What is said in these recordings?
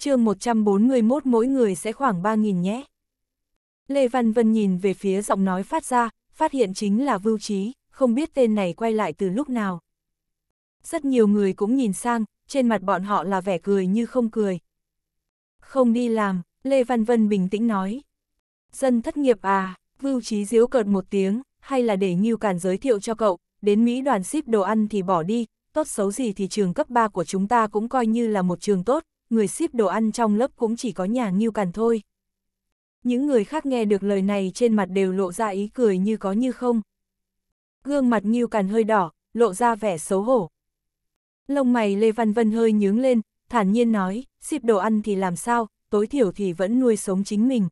chương 141 mỗi người sẽ khoảng 3.000 nhé. Lê Văn Vân nhìn về phía giọng nói phát ra, phát hiện chính là Vưu Trí, không biết tên này quay lại từ lúc nào. Rất nhiều người cũng nhìn sang, trên mặt bọn họ là vẻ cười như không cười. Không đi làm, Lê Văn Vân bình tĩnh nói. Dân thất nghiệp à, Vưu Trí diếu cợt một tiếng, hay là để Ngưu Càn giới thiệu cho cậu, đến Mỹ đoàn ship đồ ăn thì bỏ đi, tốt xấu gì thì trường cấp 3 của chúng ta cũng coi như là một trường tốt, người ship đồ ăn trong lớp cũng chỉ có nhà nghiêu cằn thôi. Những người khác nghe được lời này trên mặt đều lộ ra ý cười như có như không. Gương mặt nghiêu cằn hơi đỏ, lộ ra vẻ xấu hổ. Lông mày Lê Văn Vân hơi nhướng lên, thản nhiên nói, ship đồ ăn thì làm sao, tối thiểu thì vẫn nuôi sống chính mình.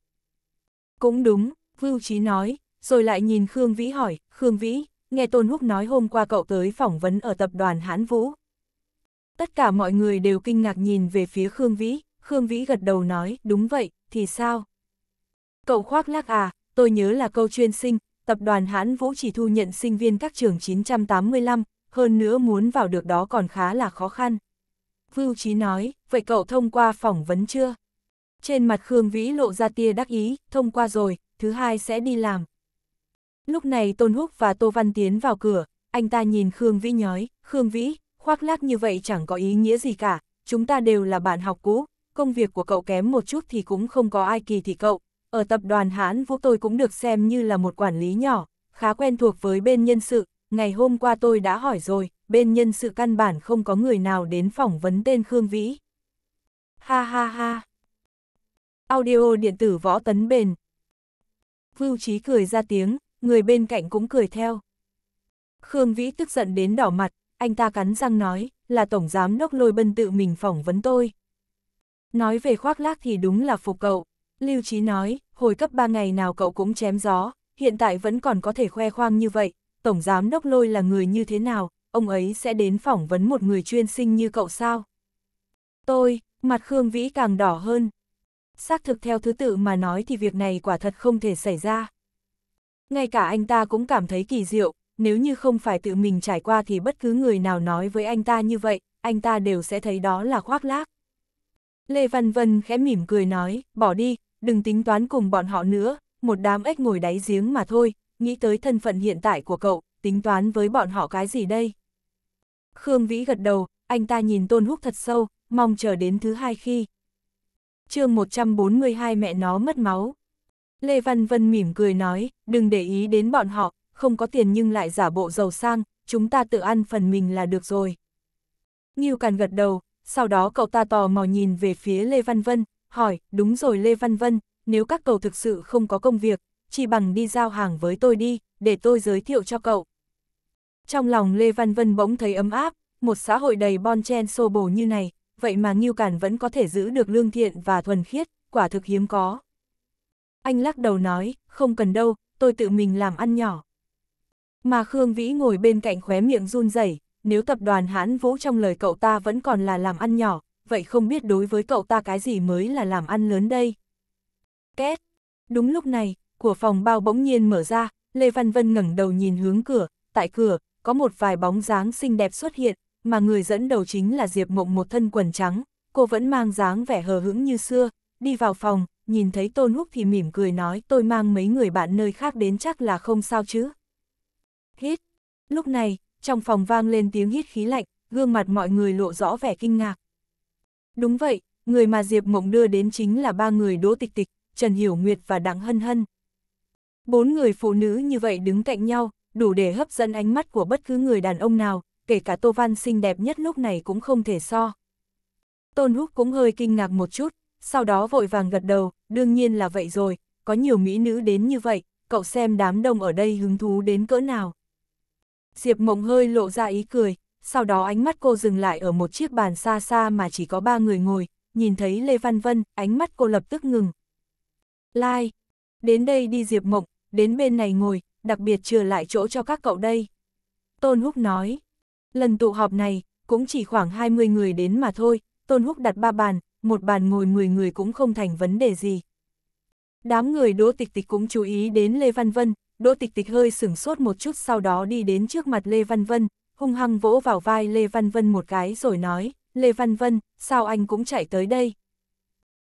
Cũng đúng, Vưu Trí nói, rồi lại nhìn Khương Vĩ hỏi, Khương Vĩ, nghe Tôn Húc nói hôm qua cậu tới phỏng vấn ở tập đoàn Hãn Vũ, Tất cả mọi người đều kinh ngạc nhìn về phía Khương Vĩ, Khương Vĩ gật đầu nói, đúng vậy, thì sao? Cậu khoác lác à, tôi nhớ là câu chuyên sinh, tập đoàn Hãn Vũ chỉ thu nhận sinh viên các trường 985, hơn nữa muốn vào được đó còn khá là khó khăn. Vưu Chí nói, vậy cậu thông qua phỏng vấn chưa? Trên mặt Khương Vĩ lộ ra tia đắc ý, thông qua rồi, thứ hai sẽ đi làm. Lúc này Tôn Húc và Tô Văn Tiến vào cửa, anh ta nhìn Khương Vĩ nhói, Khương Vĩ, khoác lác như vậy chẳng có ý nghĩa gì cả, chúng ta đều là bạn học cũ, công việc của cậu kém một chút thì cũng không có ai kỳ thị cậu. Ở tập đoàn Hán Vũ tôi cũng được xem như là một quản lý nhỏ, khá quen thuộc với bên nhân sự, ngày hôm qua tôi đã hỏi rồi, bên nhân sự căn bản không có người nào đến phỏng vấn tên Khương Vĩ. Ha ha ha. Audio điện tử võ tấn bền. Vưu Trí cười ra tiếng, người bên cạnh cũng cười theo. Khương Vĩ tức giận đến đỏ mặt, anh ta cắn răng nói, là Tổng Giám Đốc Lôi Bân tự mình phỏng vấn tôi. Nói về khoác lác thì đúng là phục cậu. Lưu Trí nói, hồi cấp 3 ngày nào cậu cũng chém gió, hiện tại vẫn còn có thể khoe khoang như vậy. Tổng Giám Đốc Lôi là người như thế nào, ông ấy sẽ đến phỏng vấn một người chuyên sinh như cậu sao? Tôi, mặt Khương Vĩ càng đỏ hơn. Xác thực theo thứ tự mà nói thì việc này quả thật không thể xảy ra. Ngay cả anh ta cũng cảm thấy kỳ diệu, nếu như không phải tự mình trải qua thì bất cứ người nào nói với anh ta như vậy, anh ta đều sẽ thấy đó là khoác lác. Lê Văn Vân khẽ mỉm cười nói, bỏ đi, đừng tính toán cùng bọn họ nữa, một đám ếch ngồi đáy giếng mà thôi, nghĩ tới thân phận hiện tại của cậu, tính toán với bọn họ cái gì đây? Khương Vĩ gật đầu, anh ta nhìn Tôn Húc thật sâu, mong chờ đến thứ hai khi. chương 142 mẹ nó mất máu. Lê Văn Vân mỉm cười nói, đừng để ý đến bọn họ, không có tiền nhưng lại giả bộ giàu sang, chúng ta tự ăn phần mình là được rồi. Nghiêu Càn gật đầu, sau đó cậu ta tò mò nhìn về phía Lê Văn Vân, hỏi, đúng rồi Lê Văn Vân, nếu các cậu thực sự không có công việc, chỉ bằng đi giao hàng với tôi đi, để tôi giới thiệu cho cậu. Trong lòng Lê Văn Vân bỗng thấy ấm áp, một xã hội đầy bon chen xô bồ như này, vậy mà Nghiêu Càn vẫn có thể giữ được lương thiện và thuần khiết, quả thực hiếm có. Anh lắc đầu nói, không cần đâu, tôi tự mình làm ăn nhỏ. Mà Khương Vĩ ngồi bên cạnh khóe miệng run rẩy nếu tập đoàn hãn vũ trong lời cậu ta vẫn còn là làm ăn nhỏ, vậy không biết đối với cậu ta cái gì mới là làm ăn lớn đây. Két! Đúng lúc này, của phòng bao bỗng nhiên mở ra, Lê Văn Vân ngẩng đầu nhìn hướng cửa, tại cửa, có một vài bóng dáng xinh đẹp xuất hiện, mà người dẫn đầu chính là Diệp Mộng một thân quần trắng, cô vẫn mang dáng vẻ hờ hững như xưa, đi vào phòng, nhìn thấy Tôn Húc thì mỉm cười nói tôi mang mấy người bạn nơi khác đến chắc là không sao chứ. Hít! Lúc này, trong phòng vang lên tiếng hít khí lạnh, gương mặt mọi người lộ rõ vẻ kinh ngạc. Đúng vậy, người mà Diệp Mộng đưa đến chính là ba người Đỗ Tịch Tịch, Trần Hiểu Nguyệt và Đặng Hân Hân. Bốn người phụ nữ như vậy đứng cạnh nhau, đủ để hấp dẫn ánh mắt của bất cứ người đàn ông nào, kể cả Tô Văn xinh đẹp nhất lúc này cũng không thể so. Tôn Húc cũng hơi kinh ngạc một chút, sau đó vội vàng gật đầu, đương nhiên là vậy rồi, có nhiều mỹ nữ đến như vậy, cậu xem đám đông ở đây hứng thú đến cỡ nào. Diệp Mộng hơi lộ ra ý cười, sau đó ánh mắt cô dừng lại ở một chiếc bàn xa xa mà chỉ có ba người ngồi, nhìn thấy Lê Văn Vân, ánh mắt cô lập tức ngừng. Lai, like. đến đây đi Diệp Mộng, đến bên này ngồi, đặc biệt chừa lại chỗ cho các cậu đây. Tôn Húc nói, lần tụ họp này, cũng chỉ khoảng 20 người đến mà thôi, Tôn Húc đặt ba bàn, một bàn ngồi 10 người cũng không thành vấn đề gì. Đám người đỗ tịch tịch cũng chú ý đến Lê Văn Vân, Đỗ Tịch Tịch hơi sửng sốt một chút sau đó đi đến trước mặt Lê Văn Vân, hung hăng vỗ vào vai Lê Văn Vân một cái rồi nói, Lê Văn Vân, sao anh cũng chạy tới đây?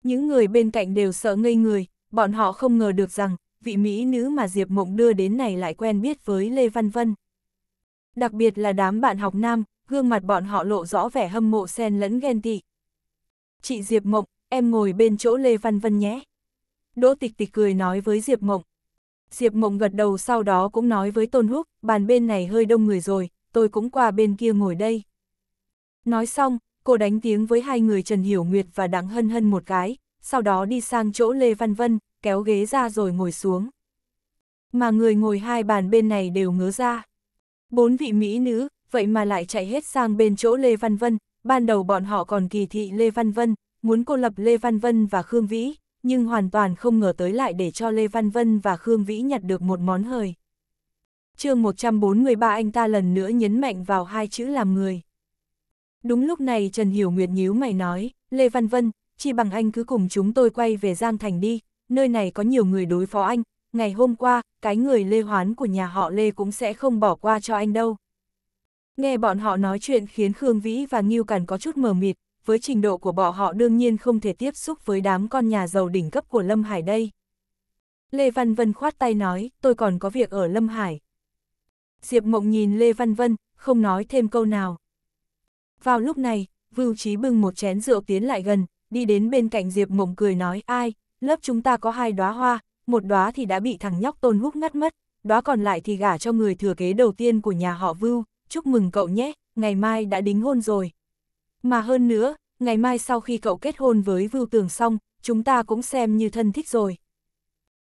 Những người bên cạnh đều sợ ngây người, bọn họ không ngờ được rằng, vị Mỹ nữ mà Diệp Mộng đưa đến này lại quen biết với Lê Văn Vân. Đặc biệt là đám bạn học nam, gương mặt bọn họ lộ rõ vẻ hâm mộ xen lẫn ghen tị. Chị Diệp Mộng, em ngồi bên chỗ Lê Văn Vân nhé. Đỗ Tịch Tịch cười nói với Diệp Mộng, Diệp Mộng gật đầu sau đó cũng nói với Tôn Húc, bàn bên này hơi đông người rồi, tôi cũng qua bên kia ngồi đây. Nói xong, cô đánh tiếng với hai người Trần Hiểu Nguyệt và Đặng Hân Hân một cái, sau đó đi sang chỗ Lê Văn Vân, kéo ghế ra rồi ngồi xuống. Mà người ngồi hai bàn bên này đều ngứa ra. Bốn vị mỹ nữ, vậy mà lại chạy hết sang bên chỗ Lê Văn Vân, ban đầu bọn họ còn kỳ thị Lê Văn Vân, muốn cô lập Lê Văn Vân và Khương Vĩ, nhưng hoàn toàn không ngờ tới lại để cho Lê Văn Vân và Khương Vĩ nhặt được một món hời. chương 143 anh ta lần nữa nhấn mạnh vào hai chữ làm người. Đúng lúc này Trần Hiểu Nguyệt nhíu mày nói, Lê Văn Vân, chỉ bằng anh cứ cùng chúng tôi quay về Giang Thành đi, nơi này có nhiều người đối phó anh, ngày hôm qua, cái người Lê Hoán của nhà họ Lê cũng sẽ không bỏ qua cho anh đâu. Nghe bọn họ nói chuyện khiến Khương Vĩ và Nghiêu Càn có chút mờ mịt, với trình độ của bọn họ đương nhiên không thể tiếp xúc với đám con nhà giàu đỉnh cấp của Lâm Hải đây. Lê Văn Vân khoát tay nói, tôi còn có việc ở Lâm Hải. Diệp Mộng nhìn Lê Văn Vân, không nói thêm câu nào. Vào lúc này, Vưu Trí bưng một chén rượu tiến lại gần, đi đến bên cạnh Diệp Mộng cười nói, ai, lớp chúng ta có hai đóa hoa, một đóa thì đã bị thằng nhóc tôn hút ngắt mất, đóa còn lại thì gả cho người thừa kế đầu tiên của nhà họ Vưu, chúc mừng cậu nhé, ngày mai đã đính hôn rồi. Mà hơn nữa, ngày mai sau khi cậu kết hôn với Vưu Tường xong, chúng ta cũng xem như thân thích rồi.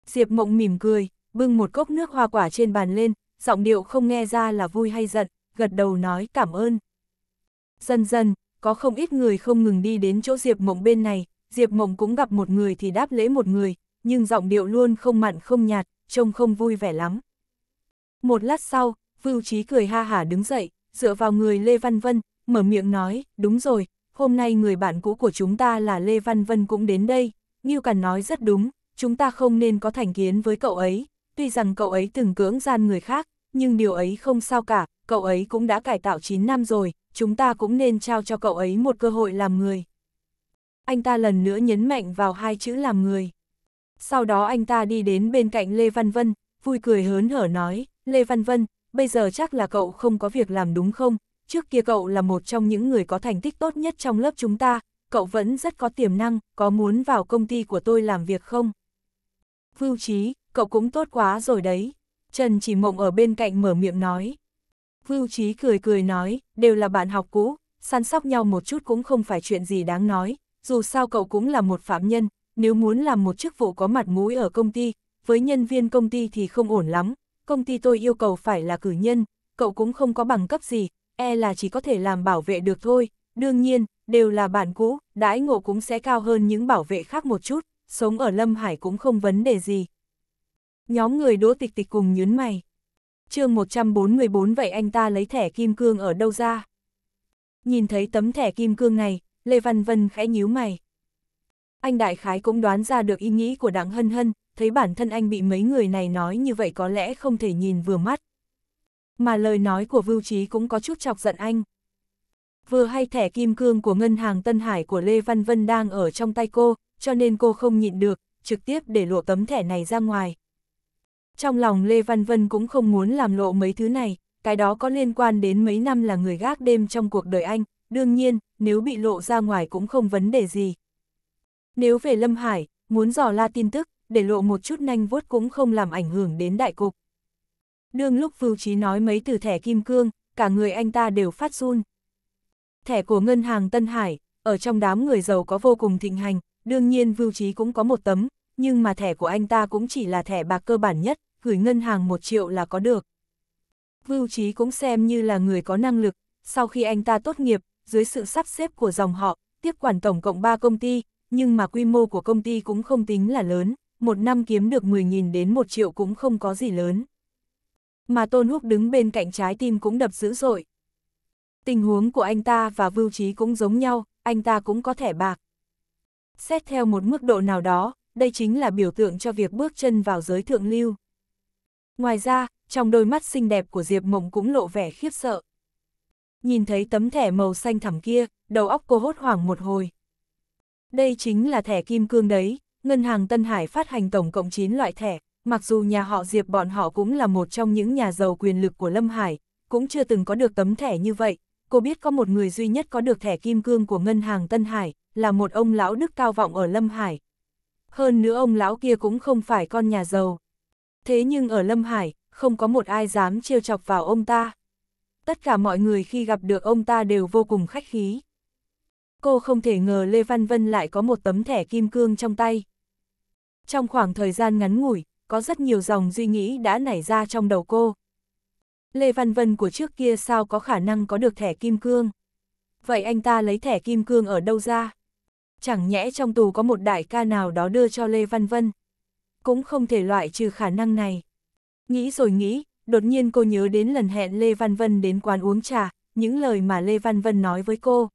Diệp Mộng mỉm cười, bưng một cốc nước hoa quả trên bàn lên, giọng điệu không nghe ra là vui hay giận, gật đầu nói cảm ơn. Dần dần, có không ít người không ngừng đi đến chỗ Diệp Mộng bên này, Diệp Mộng cũng gặp một người thì đáp lễ một người, nhưng giọng điệu luôn không mặn không nhạt, trông không vui vẻ lắm. Một lát sau, Vưu Trí cười ha hả đứng dậy, dựa vào người Lê Văn Vân, mở miệng nói, đúng rồi, hôm nay người bạn cũ của chúng ta là Lê Văn Vân cũng đến đây, Ngưu cần nói rất đúng, chúng ta không nên có thành kiến với cậu ấy, tuy rằng cậu ấy từng cưỡng gian người khác, nhưng điều ấy không sao cả, cậu ấy cũng đã cải tạo 9 năm rồi, chúng ta cũng nên trao cho cậu ấy một cơ hội làm người. Anh ta lần nữa nhấn mạnh vào hai chữ làm người. Sau đó anh ta đi đến bên cạnh Lê Văn Vân, vui cười hớn hở nói, Lê Văn Vân, bây giờ chắc là cậu không có việc làm đúng không, trước kia cậu là một trong những người có thành tích tốt nhất trong lớp chúng ta, cậu vẫn rất có tiềm năng, có muốn vào công ty của tôi làm việc không? Vưu Trí, cậu cũng tốt quá rồi đấy. Trần chỉ mộng ở bên cạnh mở miệng nói. Vưu Trí cười cười nói, đều là bạn học cũ, săn sóc nhau một chút cũng không phải chuyện gì đáng nói, dù sao cậu cũng là một phạm nhân, nếu muốn làm một chức vụ có mặt mũi ở công ty, với nhân viên công ty thì không ổn lắm, công ty tôi yêu cầu phải là cử nhân, cậu cũng không có bằng cấp gì, e là chỉ có thể làm bảo vệ được thôi, đương nhiên, đều là bạn cũ, đãi ngộ cũng sẽ cao hơn những bảo vệ khác một chút, sống ở Lâm Hải cũng không vấn đề gì. Nhóm người đỗ tịch tịch cùng nhún mày. chương 144 vậy anh ta lấy thẻ kim cương ở đâu ra? Nhìn thấy tấm thẻ kim cương này, Lê Văn Vân khẽ nhíu mày. Anh Đại Khái cũng đoán ra được ý nghĩ của Đặng Hân Hân, thấy bản thân anh bị mấy người này nói như vậy có lẽ không thể nhìn vừa mắt, mà lời nói của Vưu Trí cũng có chút chọc giận anh. Vừa hay thẻ kim cương của ngân hàng Tân Hải của Lê Văn Vân đang ở trong tay cô, cho nên cô không nhịn được, trực tiếp để lộ tấm thẻ này ra ngoài. Trong lòng Lê Văn Vân cũng không muốn làm lộ mấy thứ này, cái đó có liên quan đến mấy năm là người gác đêm trong cuộc đời anh, đương nhiên, nếu bị lộ ra ngoài cũng không vấn đề gì. Nếu về Lâm Hải, muốn dò la tin tức, để lộ một chút nhanh vuốt cũng không làm ảnh hưởng đến đại cục. Đương lúc Vưu Trí nói mấy từ thẻ kim cương, cả người anh ta đều phát run. Thẻ của ngân hàng Tân Hải, ở trong đám người giàu có vô cùng thịnh hành, đương nhiên Vưu Trí cũng có một tấm, nhưng mà thẻ của anh ta cũng chỉ là thẻ bạc cơ bản nhất, gửi ngân hàng một triệu là có được. Vưu Trí cũng xem như là người có năng lực, sau khi anh ta tốt nghiệp, dưới sự sắp xếp của dòng họ, tiếp quản tổng cộng 3 công ty, nhưng mà quy mô của công ty cũng không tính là lớn, một năm kiếm được 10.000 đến 1 triệu cũng không có gì lớn. Mà Tôn Húc đứng bên cạnh trái tim cũng đập dữ dội. Tình huống của anh ta và Vưu Trí cũng giống nhau, anh ta cũng có thẻ bạc. Xét theo một mức độ nào đó, đây chính là biểu tượng cho việc bước chân vào giới thượng lưu. Ngoài ra, trong đôi mắt xinh đẹp của Diệp Mộng cũng lộ vẻ khiếp sợ. Nhìn thấy tấm thẻ màu xanh thẳm kia, đầu óc cô hốt hoảng một hồi. Đây chính là thẻ kim cương đấy, ngân hàng Tân Hải phát hành tổng cộng 9 loại thẻ, mặc dù nhà họ Diệp bọn họ cũng là một trong những nhà giàu quyền lực của Lâm Hải, cũng chưa từng có được tấm thẻ như vậy, cô biết có một người duy nhất có được thẻ kim cương của ngân hàng Tân Hải, là một ông lão đức cao vọng ở Lâm Hải. Hơn nữa ông lão kia cũng không phải con nhà giàu. Thế nhưng ở Lâm Hải, không có một ai dám trêu chọc vào ông ta. Tất cả mọi người khi gặp được ông ta đều vô cùng khách khí. Cô không thể ngờ Lê Văn Vân lại có một tấm thẻ kim cương trong tay. Trong khoảng thời gian ngắn ngủi, có rất nhiều dòng suy nghĩ đã nảy ra trong đầu cô. Lê Văn Vân của trước kia sao có khả năng có được thẻ kim cương? Vậy anh ta lấy thẻ kim cương ở đâu ra? Chẳng nhẽ trong tù có một đại ca nào đó đưa cho Lê Văn Vân? Cũng không thể loại trừ khả năng này. Nghĩ rồi nghĩ, đột nhiên cô nhớ đến lần hẹn Lê Văn Vân đến quán uống trà, những lời mà Lê Văn Vân nói với cô.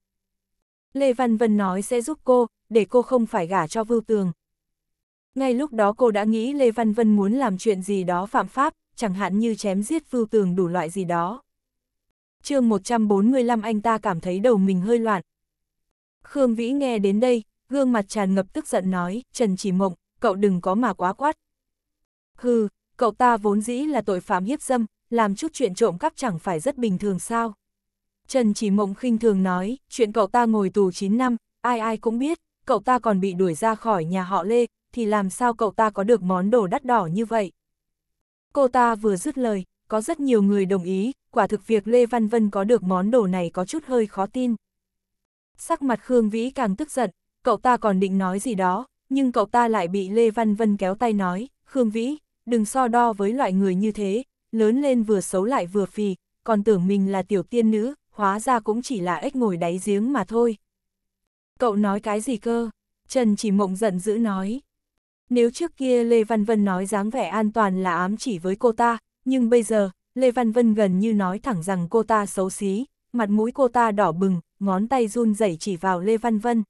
Lê Văn Vân nói sẽ giúp cô, để cô không phải gả cho Vưu Tường, ngay lúc đó cô đã nghĩ Lê Văn Vân muốn làm chuyện gì đó phạm pháp, chẳng hạn như chém giết vưu tường đủ loại gì đó. chương 145 anh ta cảm thấy đầu mình hơi loạn. Khương Vĩ nghe đến đây, gương mặt tràn ngập tức giận nói, Trần Chỉ Mộng, cậu đừng có mà quá quát. Hừ, cậu ta vốn dĩ là tội phạm hiếp dâm, làm chút chuyện trộm cắp chẳng phải rất bình thường sao. Trần Chỉ Mộng khinh thường nói, chuyện cậu ta ngồi tù 9 năm, ai ai cũng biết, cậu ta còn bị đuổi ra khỏi nhà họ Lê, thì làm sao cậu ta có được món đồ đắt đỏ như vậy? Cô ta vừa dứt lời, có rất nhiều người đồng ý, quả thực việc Lê Văn Vân có được món đồ này có chút hơi khó tin. Sắc mặt Khương Vĩ càng tức giận, cậu ta còn định nói gì đó, nhưng cậu ta lại bị Lê Văn Vân kéo tay nói, Khương Vĩ, đừng so đo với loại người như thế, lớn lên vừa xấu lại vừa phì, còn tưởng mình là tiểu tiên nữ, hóa ra cũng chỉ là ếch ngồi đáy giếng mà thôi. Cậu nói cái gì cơ? Trần chỉ mộng giận dữ nói. Nếu trước kia Lê Văn Vân nói dáng vẻ an toàn là ám chỉ với cô ta, nhưng bây giờ, Lê Văn Vân gần như nói thẳng rằng cô ta xấu xí, mặt mũi cô ta đỏ bừng, ngón tay run rẩy chỉ vào Lê Văn Vân.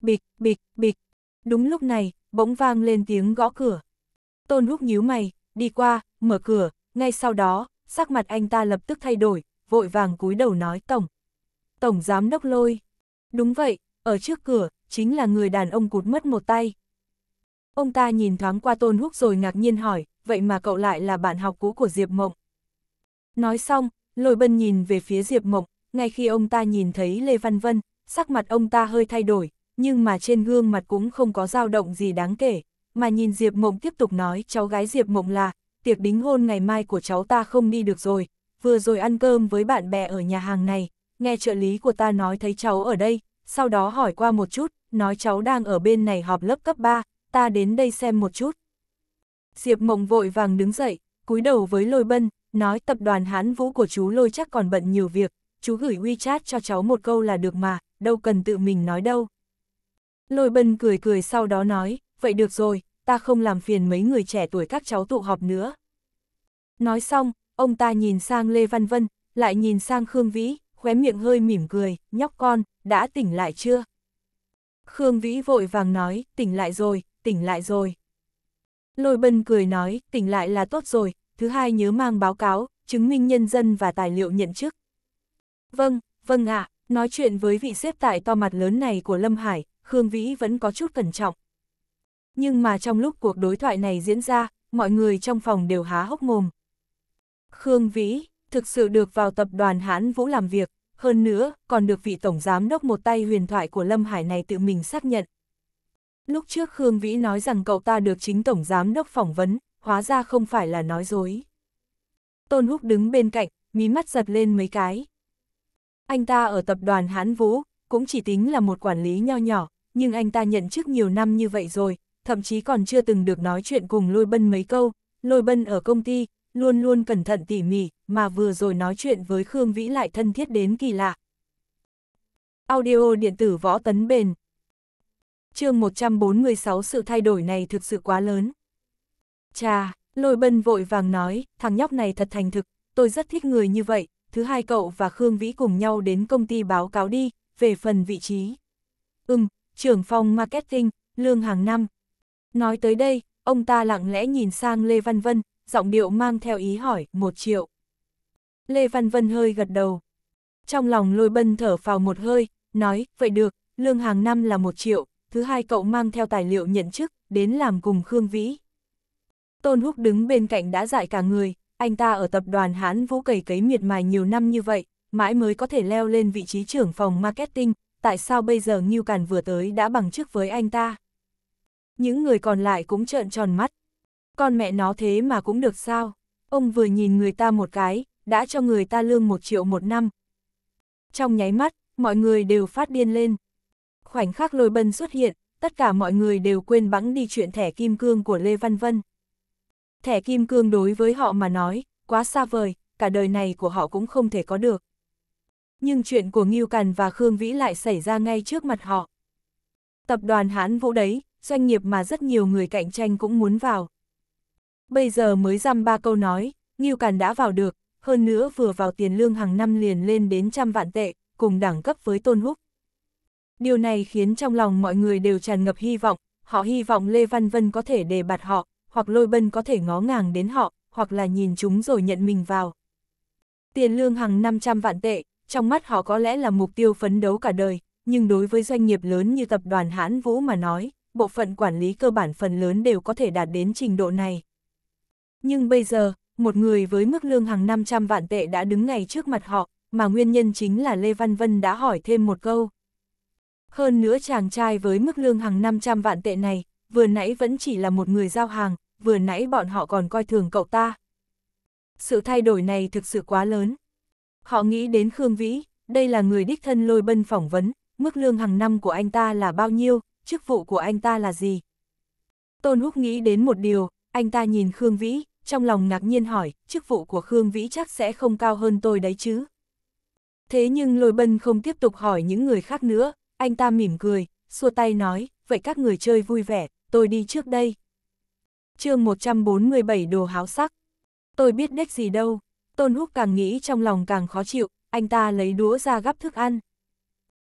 Bịch, bịch, bịch. Đúng lúc này, bỗng vang lên tiếng gõ cửa. Tôn Húc nhíu mày, đi qua, mở cửa, ngay sau đó, sắc mặt anh ta lập tức thay đổi, vội vàng cúi đầu nói Tổng. Tổng Giám Đốc Lôi. Đúng vậy, ở trước cửa, chính là người đàn ông cụt mất một tay. Ông ta nhìn thoáng qua Tôn Húc rồi ngạc nhiên hỏi, vậy mà cậu lại là bạn học cũ của Diệp Mộng. Nói xong, Lôi Bân nhìn về phía Diệp Mộng, ngay khi ông ta nhìn thấy Lê Văn Vân, sắc mặt ông ta hơi thay đổi, nhưng mà trên gương mặt cũng không có dao động gì đáng kể, mà nhìn Diệp Mộng tiếp tục nói cháu gái Diệp Mộng là, tiệc đính hôn ngày mai của cháu ta không đi được rồi, vừa rồi ăn cơm với bạn bè ở nhà hàng này, nghe trợ lý của ta nói thấy cháu ở đây, sau đó hỏi qua một chút, nói cháu đang ở bên này họp lớp cấp 3, ta đến đây xem một chút. Diệp Mộng vội vàng đứng dậy, cúi đầu với lôi bân, nói tập đoàn hán vũ của chú lôi chắc còn bận nhiều việc, chú gửi WeChat cho cháu một câu là được mà, đâu cần tự mình nói đâu. Lôi bân cười cười sau đó nói, vậy được rồi, ta không làm phiền mấy người trẻ tuổi các cháu tụ họp nữa. Nói xong, ông ta nhìn sang Lê Văn Vân, lại nhìn sang Khương Vĩ, khóe miệng hơi mỉm cười, nhóc con, đã tỉnh lại chưa? Khương Vĩ vội vàng nói, tỉnh lại rồi, tỉnh lại rồi. Lôi bân cười nói, tỉnh lại là tốt rồi, thứ hai nhớ mang báo cáo, chứng minh nhân dân và tài liệu nhận chức. Vâng, vâng ạ, à, nói chuyện với vị xếp tại to mặt lớn này của Lâm Hải, Khương Vĩ vẫn có chút cẩn trọng. Nhưng mà trong lúc cuộc đối thoại này diễn ra, mọi người trong phòng đều há hốc mồm. Khương Vĩ, thực sự được vào tập đoàn hán Vũ làm việc, hơn nữa còn được vị tổng giám đốc một tay huyền thoại của Lâm Hải này tự mình xác nhận. Lúc trước Khương Vĩ nói rằng cậu ta được chính Tổng Giám Đốc phỏng vấn, hóa ra không phải là nói dối. Tôn Húc đứng bên cạnh, mí mắt giật lên mấy cái. Anh ta ở tập đoàn Hãn Vũ, cũng chỉ tính là một quản lý nho nhỏ, nhưng anh ta nhận chức nhiều năm như vậy rồi, thậm chí còn chưa từng được nói chuyện cùng Lôi Bân mấy câu. Lôi Bân ở công ty, luôn luôn cẩn thận tỉ mỉ, mà vừa rồi nói chuyện với Khương Vĩ lại thân thiết đến kỳ lạ. Audio điện tử võ tấn bền, chương 146 sự thay đổi này thực sự quá lớn. Chà, lôi bân vội vàng nói, thằng nhóc này thật thành thực, tôi rất thích người như vậy, thứ hai cậu và Khương Vĩ cùng nhau đến công ty báo cáo đi, về phần vị trí. Ừm, trưởng phòng marketing, lương hàng năm. Nói tới đây, ông ta lặng lẽ nhìn sang Lê Văn Vân, giọng điệu mang theo ý hỏi, một triệu. Lê Văn Vân hơi gật đầu. Trong lòng lôi bân thở vào một hơi, nói, vậy được, lương hàng năm là một triệu, thứ hai cậu mang theo tài liệu nhận chức, đến làm cùng Khương Vĩ. Tôn Húc đứng bên cạnh đã dại cả người, anh ta ở tập đoàn Hán Vũ cầy cấy miệt mài nhiều năm như vậy, mãi mới có thể leo lên vị trí trưởng phòng marketing, tại sao bây giờ Ngưu Càn vừa tới đã bằng chức với anh ta. Những người còn lại cũng trợn tròn mắt. Con mẹ nó thế mà cũng được sao? Ông vừa nhìn người ta một cái, đã cho người ta lương một triệu một năm. Trong nháy mắt, mọi người đều phát điên lên khoảnh khắc lôi bân xuất hiện, tất cả mọi người đều quên bẵng đi chuyện thẻ kim cương của Lê Văn Vân. Thẻ kim cương đối với họ mà nói, quá xa vời, cả đời này của họ cũng không thể có được. Nhưng chuyện của Ngưu Cằn và Khương Vĩ lại xảy ra ngay trước mặt họ. Tập đoàn Hán Vũ đấy, doanh nghiệp mà rất nhiều người cạnh tranh cũng muốn vào. Bây giờ mới dăm ba câu nói, Ngưu Cằn đã vào được, hơn nữa vừa vào tiền lương hàng năm liền lên đến trăm vạn tệ, cùng đẳng cấp với Tôn Húc. Điều này khiến trong lòng mọi người đều tràn ngập hy vọng, họ hy vọng Lê Văn Vân có thể đề bạt họ, hoặc lôi bân có thể ngó ngàng đến họ, hoặc là nhìn chúng rồi nhận mình vào. Tiền lương hàng 500 vạn tệ, trong mắt họ có lẽ là mục tiêu phấn đấu cả đời, nhưng đối với doanh nghiệp lớn như tập đoàn Hãn Vũ mà nói, bộ phận quản lý cơ bản phần lớn đều có thể đạt đến trình độ này. Nhưng bây giờ, một người với mức lương hàng 500 vạn tệ đã đứng ngay trước mặt họ, mà nguyên nhân chính là Lê Văn Vân đã hỏi thêm một câu. Hơn nữa chàng trai với mức lương hàng 500 vạn tệ này, vừa nãy vẫn chỉ là một người giao hàng, vừa nãy bọn họ còn coi thường cậu ta. Sự thay đổi này thực sự quá lớn. Họ nghĩ đến Khương Vĩ, đây là người đích thân lôi bân phỏng vấn, mức lương hàng năm của anh ta là bao nhiêu, chức vụ của anh ta là gì. Tôn Húc nghĩ đến một điều, anh ta nhìn Khương Vĩ, trong lòng ngạc nhiên hỏi, chức vụ của Khương Vĩ chắc sẽ không cao hơn tôi đấy chứ. Thế nhưng lôi bân không tiếp tục hỏi những người khác nữa, anh ta mỉm cười, xua tay nói, vậy các người chơi vui vẻ, tôi đi trước đây. chương 147 đồ háo sắc. Tôi biết đếch gì đâu, Tôn Húc càng nghĩ trong lòng càng khó chịu, anh ta lấy đũa ra gắp thức ăn.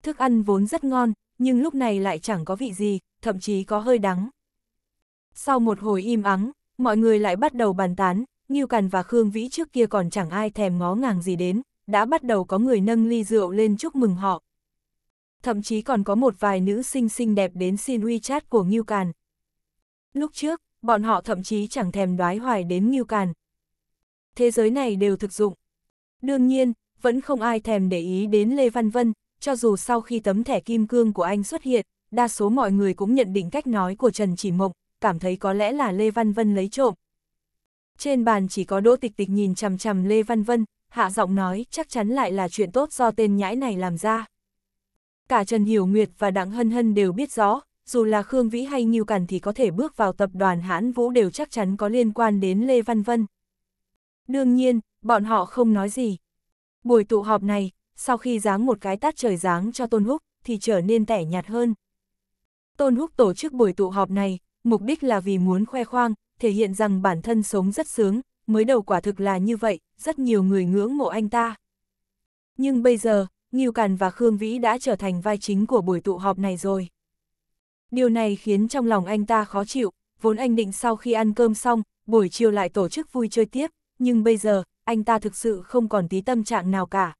Thức ăn vốn rất ngon, nhưng lúc này lại chẳng có vị gì, thậm chí có hơi đắng. Sau một hồi im ắng, mọi người lại bắt đầu bàn tán, nhiêu Cằn và Khương Vĩ trước kia còn chẳng ai thèm ngó ngàng gì đến, đã bắt đầu có người nâng ly rượu lên chúc mừng họ, thậm chí còn có một vài nữ sinh xinh đẹp đến xin WeChat của Ngưu Càn. Lúc trước, bọn họ thậm chí chẳng thèm đoái hoài đến Ngưu Càn. Thế giới này đều thực dụng. Đương nhiên, vẫn không ai thèm để ý đến Lê Văn Vân, cho dù sau khi tấm thẻ kim cương của anh xuất hiện, đa số mọi người cũng nhận định cách nói của Trần Chỉ Mộng, cảm thấy có lẽ là Lê Văn Vân lấy trộm. Trên bàn chỉ có Đỗ Tịch Tịch nhìn chằm chằm Lê Văn Vân, hạ giọng nói chắc chắn lại là chuyện tốt do tên nhãi này làm ra cả Trần Hiểu Nguyệt và Đặng Hân Hân đều biết rõ, dù là Khương Vĩ hay nhiêu Cản thì có thể bước vào tập đoàn Hãn Vũ đều chắc chắn có liên quan đến Lê Văn Vân. Đương nhiên, bọn họ không nói gì. Buổi tụ họp này, sau khi giáng một cái tát trời giáng cho Tôn Húc, thì trở nên tẻ nhạt hơn. Tôn Húc tổ chức buổi tụ họp này, mục đích là vì muốn khoe khoang, thể hiện rằng bản thân sống rất sướng, mới đầu quả thực là như vậy, rất nhiều người ngưỡng mộ anh ta. Nhưng bây giờ, Ngưu Càn và Khương Vĩ đã trở thành vai chính của buổi tụ họp này rồi. Điều này khiến trong lòng anh ta khó chịu, vốn anh định sau khi ăn cơm xong, buổi chiều lại tổ chức vui chơi tiếp, nhưng bây giờ, anh ta thực sự không còn tí tâm trạng nào cả.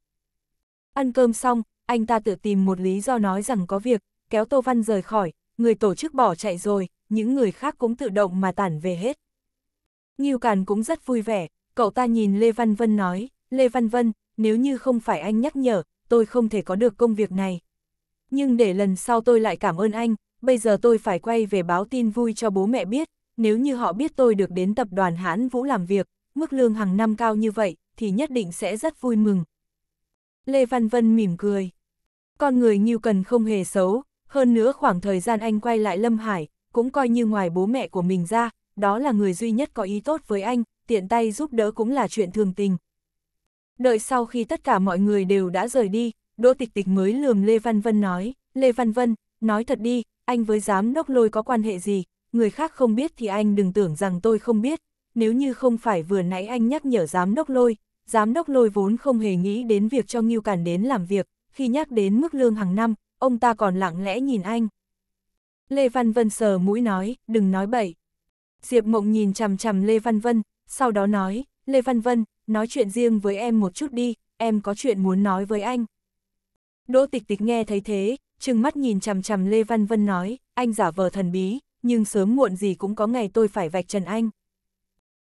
Ăn cơm xong, anh ta tự tìm một lý do nói rằng có việc, kéo Tô Văn rời khỏi, người tổ chức bỏ chạy rồi, những người khác cũng tự động mà tản về hết. Ngưu Càn cũng rất vui vẻ, cậu ta nhìn Lê Văn Vân nói, Lê Văn Vân, nếu như không phải anh nhắc nhở, tôi không thể có được công việc này. Nhưng để lần sau tôi lại cảm ơn anh, bây giờ tôi phải quay về báo tin vui cho bố mẹ biết, nếu như họ biết tôi được đến tập đoàn Hãn Vũ làm việc, mức lương hàng năm cao như vậy, thì nhất định sẽ rất vui mừng. Lê Văn Vân mỉm cười. Con người như Cần không hề xấu, hơn nữa khoảng thời gian anh quay lại Lâm Hải, cũng coi như ngoài bố mẹ của mình ra, đó là người duy nhất có ý tốt với anh, tiện tay giúp đỡ cũng là chuyện thường tình, Đợi sau khi tất cả mọi người đều đã rời đi, Đỗ Tịch Tịch mới lườm Lê Văn Vân nói, Lê Văn Vân, nói thật đi, anh với giám đốc lôi có quan hệ gì, người khác không biết thì anh đừng tưởng rằng tôi không biết, nếu như không phải vừa nãy anh nhắc nhở giám đốc lôi, giám đốc lôi vốn không hề nghĩ đến việc cho Ngưu Cản đến làm việc, khi nhắc đến mức lương hàng năm, ông ta còn lặng lẽ nhìn anh. Lê Văn Vân sờ mũi nói, đừng nói bậy. Diệp Mộng nhìn chằm chằm Lê Văn Vân, sau đó nói, Lê Văn Vân, nói chuyện riêng với em một chút đi, em có chuyện muốn nói với anh. Đỗ tịch tịch nghe thấy thế, trừng mắt nhìn chằm chằm Lê Văn Vân nói, anh giả vờ thần bí, nhưng sớm muộn gì cũng có ngày tôi phải vạch trần anh.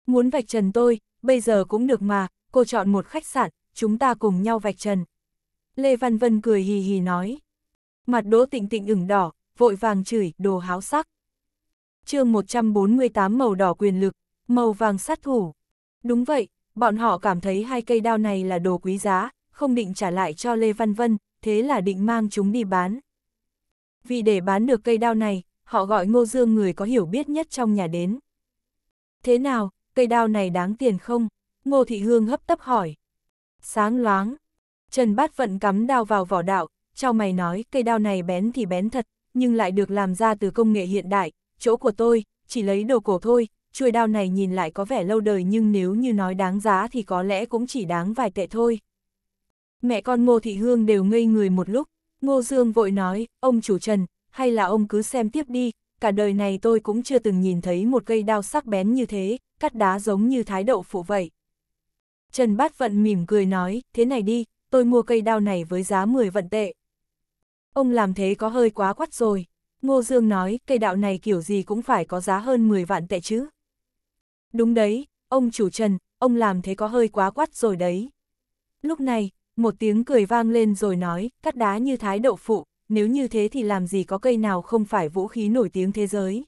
Muốn vạch trần tôi, bây giờ cũng được mà, cô chọn một khách sạn, chúng ta cùng nhau vạch trần. Lê Văn Vân cười hì hì nói. Mặt đỗ tịnh tịnh ửng đỏ, vội vàng chửi, đồ háo sắc. chương 148 màu đỏ quyền lực, màu vàng sát thủ. Đúng vậy, bọn họ cảm thấy hai cây đao này là đồ quý giá, không định trả lại cho Lê Văn Vân, thế là định mang chúng đi bán. Vì để bán được cây đao này, họ gọi Ngô Dương người có hiểu biết nhất trong nhà đến. Thế nào, cây đao này đáng tiền không? Ngô Thị Hương hấp tấp hỏi. Sáng loáng, Trần Bát Vận cắm đao vào vỏ đạo, trao mày nói cây đao này bén thì bén thật, nhưng lại được làm ra từ công nghệ hiện đại, chỗ của tôi, chỉ lấy đồ cổ thôi, chuôi đao này nhìn lại có vẻ lâu đời nhưng nếu như nói đáng giá thì có lẽ cũng chỉ đáng vài tệ thôi. Mẹ con Ngô Thị Hương đều ngây người một lúc, Ngô Dương vội nói, ông chủ Trần, hay là ông cứ xem tiếp đi, cả đời này tôi cũng chưa từng nhìn thấy một cây đao sắc bén như thế, cắt đá giống như thái đậu phụ vậy. Trần Bát Vận mỉm cười nói, thế này đi, tôi mua cây đao này với giá 10 vận tệ. Ông làm thế có hơi quá quắt rồi. Ngô Dương nói, cây đạo này kiểu gì cũng phải có giá hơn 10 vạn tệ chứ. Đúng đấy, ông chủ Trần, ông làm thế có hơi quá quắt rồi đấy. Lúc này, một tiếng cười vang lên rồi nói, cắt đá như thái đậu phụ, nếu như thế thì làm gì có cây nào không phải vũ khí nổi tiếng thế giới.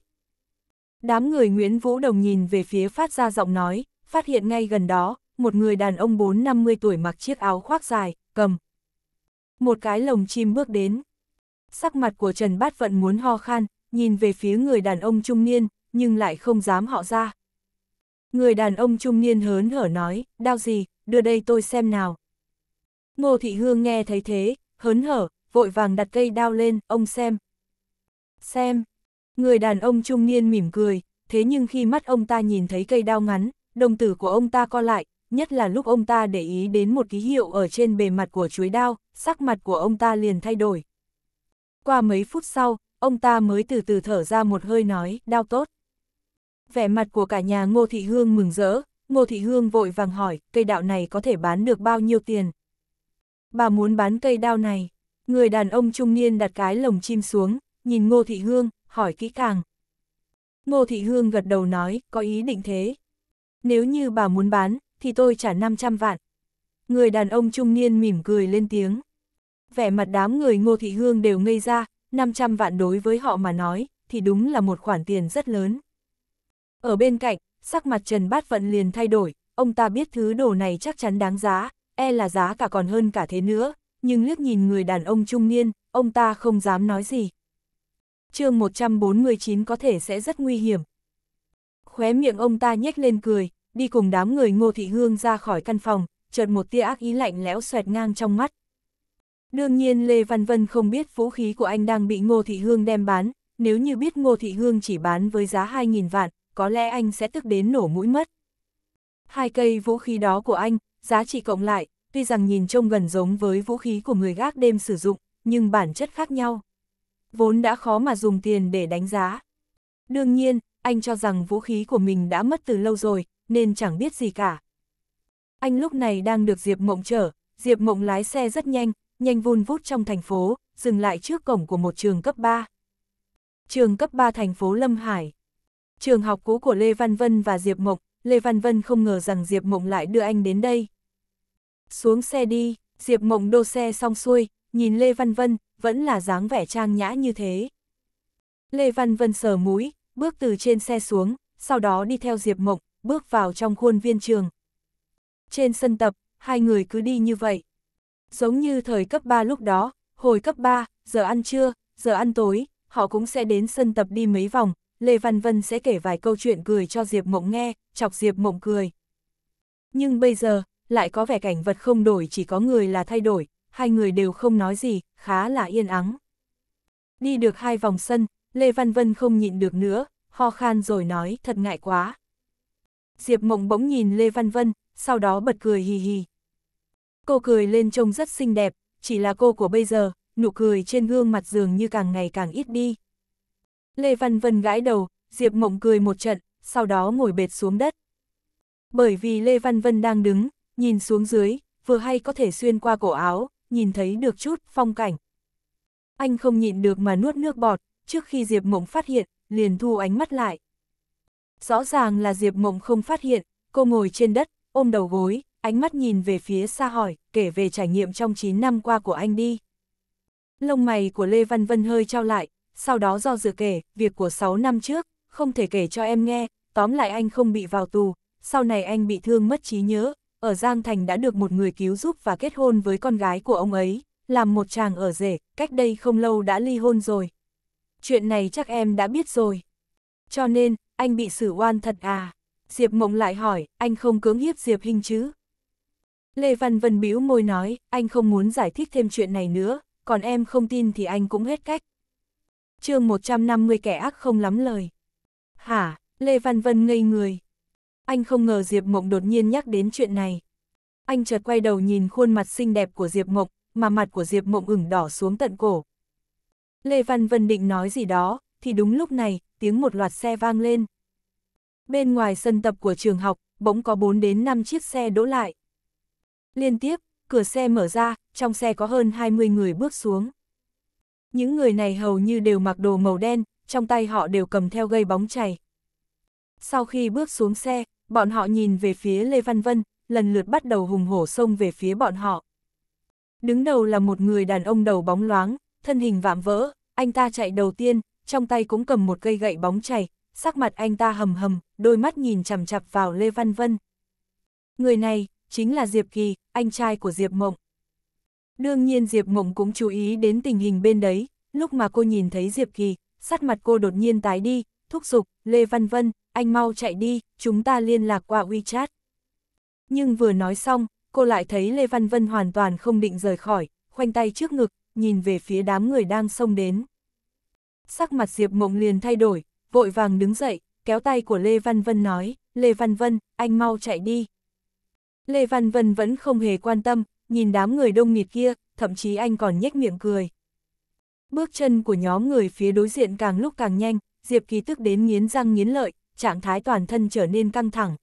Đám người Nguyễn Vũ Đồng nhìn về phía phát ra giọng nói, phát hiện ngay gần đó, một người đàn ông 4-50 tuổi mặc chiếc áo khoác dài, cầm. Một cái lồng chim bước đến. Sắc mặt của Trần Bát Vận muốn ho khan, nhìn về phía người đàn ông trung niên, nhưng lại không dám họ ra, Người đàn ông trung niên hớn hở nói, đau gì, đưa đây tôi xem nào. Ngô Thị Hương nghe thấy thế, hớn hở, vội vàng đặt cây đao lên, ông xem. Xem, người đàn ông trung niên mỉm cười, thế nhưng khi mắt ông ta nhìn thấy cây đao ngắn, đồng tử của ông ta co lại, nhất là lúc ông ta để ý đến một ký hiệu ở trên bề mặt của chuối đao, sắc mặt của ông ta liền thay đổi. Qua mấy phút sau, ông ta mới từ từ thở ra một hơi nói, đau tốt. Vẻ mặt của cả nhà Ngô Thị Hương mừng rỡ, Ngô Thị Hương vội vàng hỏi, cây đạo này có thể bán được bao nhiêu tiền? Bà muốn bán cây đao này. Người đàn ông trung niên đặt cái lồng chim xuống, nhìn Ngô Thị Hương, hỏi kỹ càng. Ngô Thị Hương gật đầu nói, có ý định thế. Nếu như bà muốn bán, thì tôi trả 500 vạn. Người đàn ông trung niên mỉm cười lên tiếng. Vẻ mặt đám người Ngô Thị Hương đều ngây ra, 500 vạn đối với họ mà nói, thì đúng là một khoản tiền rất lớn. Ở bên cạnh, sắc mặt Trần Bát Vận liền thay đổi, ông ta biết thứ đồ này chắc chắn đáng giá, e là giá cả còn hơn cả thế nữa, nhưng liếc nhìn người đàn ông trung niên, ông ta không dám nói gì. chương 149 có thể sẽ rất nguy hiểm. Khóe miệng ông ta nhếch lên cười, đi cùng đám người Ngô Thị Hương ra khỏi căn phòng, chợt một tia ác ý lạnh lẽo xoẹt ngang trong mắt. Đương nhiên Lê Văn Vân không biết vũ khí của anh đang bị Ngô Thị Hương đem bán, nếu như biết Ngô Thị Hương chỉ bán với giá 2.000 vạn, có lẽ anh sẽ tức đến nổ mũi mất. Hai cây vũ khí đó của anh, giá trị cộng lại, tuy rằng nhìn trông gần giống với vũ khí của người gác đêm sử dụng, nhưng bản chất khác nhau. Vốn đã khó mà dùng tiền để đánh giá. Đương nhiên, anh cho rằng vũ khí của mình đã mất từ lâu rồi, nên chẳng biết gì cả. Anh lúc này đang được Diệp Mộng chở, Diệp Mộng lái xe rất nhanh, nhanh vun vút trong thành phố, dừng lại trước cổng của một trường cấp 3. Trường cấp 3 thành phố Lâm Hải Trường học cũ của Lê Văn Vân và Diệp Mộng. Lê Văn Vân không ngờ rằng Diệp Mộng lại đưa anh đến đây. Xuống xe đi, Diệp Mộng đô xe xong xuôi, nhìn Lê Văn Vân, vẫn là dáng vẻ trang nhã như thế. Lê Văn Vân sờ mũi, bước từ trên xe xuống, sau đó đi theo Diệp Mộng, bước vào trong khuôn viên trường. Trên sân tập, hai người cứ đi như vậy. Giống như thời cấp 3 lúc đó, hồi cấp 3, giờ ăn trưa, giờ ăn tối, họ cũng sẽ đến sân tập đi mấy vòng, Lê Văn Vân sẽ kể vài câu chuyện cười cho Diệp Mộng nghe, chọc Diệp Mộng cười. Nhưng bây giờ, lại có vẻ cảnh vật không đổi chỉ có người là thay đổi, hai người đều không nói gì, khá là yên ắng. Đi được hai vòng sân, Lê Văn Vân không nhịn được nữa, ho khan rồi nói thật ngại quá. Diệp Mộng bỗng nhìn Lê Văn Vân, sau đó bật cười hì hì. Cô cười lên trông rất xinh đẹp, chỉ là cô của bây giờ, nụ cười trên gương mặt dường như càng ngày càng ít đi. Lê Văn Vân gãi đầu, Diệp Mộng cười một trận, sau đó ngồi bệt xuống đất. Bởi vì Lê Văn Vân đang đứng, nhìn xuống dưới, vừa hay có thể xuyên qua cổ áo, nhìn thấy được chút phong cảnh. Anh không nhịn được mà nuốt nước bọt, trước khi Diệp Mộng phát hiện, liền thu ánh mắt lại. Rõ ràng là Diệp Mộng không phát hiện, cô ngồi trên đất, ôm đầu gối, ánh mắt nhìn về phía xa hỏi, kể về trải nghiệm trong 9 năm qua của anh đi. Lông mày của Lê Văn Vân hơi trao lại, sau đó do dự kể, việc của 6 năm trước, không thể kể cho em nghe, tóm lại anh không bị vào tù, sau này anh bị thương mất trí nhớ, ở Giang Thành đã được một người cứu giúp và kết hôn với con gái của ông ấy, làm một chàng ở rể, cách đây không lâu đã ly hôn rồi. Chuyện này chắc em đã biết rồi. Cho nên, anh bị xử oan thật à? Diệp Mộng lại hỏi, anh không cưỡng hiếp Diệp Hinh chứ? Lê Văn Vân bĩu môi nói, anh không muốn giải thích thêm chuyện này nữa, còn em không tin thì anh cũng hết cách chương 150 kẻ ác không lắm lời. Hả, Lê Văn Vân ngây người. Anh không ngờ Diệp Mộng đột nhiên nhắc đến chuyện này. Anh chợt quay đầu nhìn khuôn mặt xinh đẹp của Diệp Mộng, mà mặt của Diệp Mộng ửng đỏ xuống tận cổ. Lê Văn Vân định nói gì đó, thì đúng lúc này, tiếng một loạt xe vang lên. Bên ngoài sân tập của trường học, bỗng có 4 đến 5 chiếc xe đỗ lại. Liên tiếp, cửa xe mở ra, trong xe có hơn 20 người bước xuống những người này hầu như đều mặc đồ màu đen, trong tay họ đều cầm theo gây bóng chảy. Sau khi bước xuống xe, bọn họ nhìn về phía Lê Văn Vân, lần lượt bắt đầu hùng hổ xông về phía bọn họ. Đứng đầu là một người đàn ông đầu bóng loáng, thân hình vạm vỡ, anh ta chạy đầu tiên, trong tay cũng cầm một cây gậy bóng chảy, sắc mặt anh ta hầm hầm, đôi mắt nhìn chằm chặp vào Lê Văn Vân. Người này, chính là Diệp Kỳ, anh trai của Diệp Mộng. Đương nhiên Diệp Mộng cũng chú ý đến tình hình bên đấy, lúc mà cô nhìn thấy Diệp Kỳ, sắc mặt cô đột nhiên tái đi, thúc giục, Lê Văn Vân, anh mau chạy đi, chúng ta liên lạc qua WeChat. Nhưng vừa nói xong, cô lại thấy Lê Văn Vân hoàn toàn không định rời khỏi, khoanh tay trước ngực, nhìn về phía đám người đang xông đến. Sắc mặt Diệp Mộng liền thay đổi, vội vàng đứng dậy, kéo tay của Lê Văn Vân nói, Lê Văn Vân, anh mau chạy đi. Lê Văn Vân vẫn không hề quan tâm, nhìn đám người đông nghịt kia, thậm chí anh còn nhếch miệng cười. Bước chân của nhóm người phía đối diện càng lúc càng nhanh, Diệp Kỳ tức đến nghiến răng nghiến lợi, trạng thái toàn thân trở nên căng thẳng.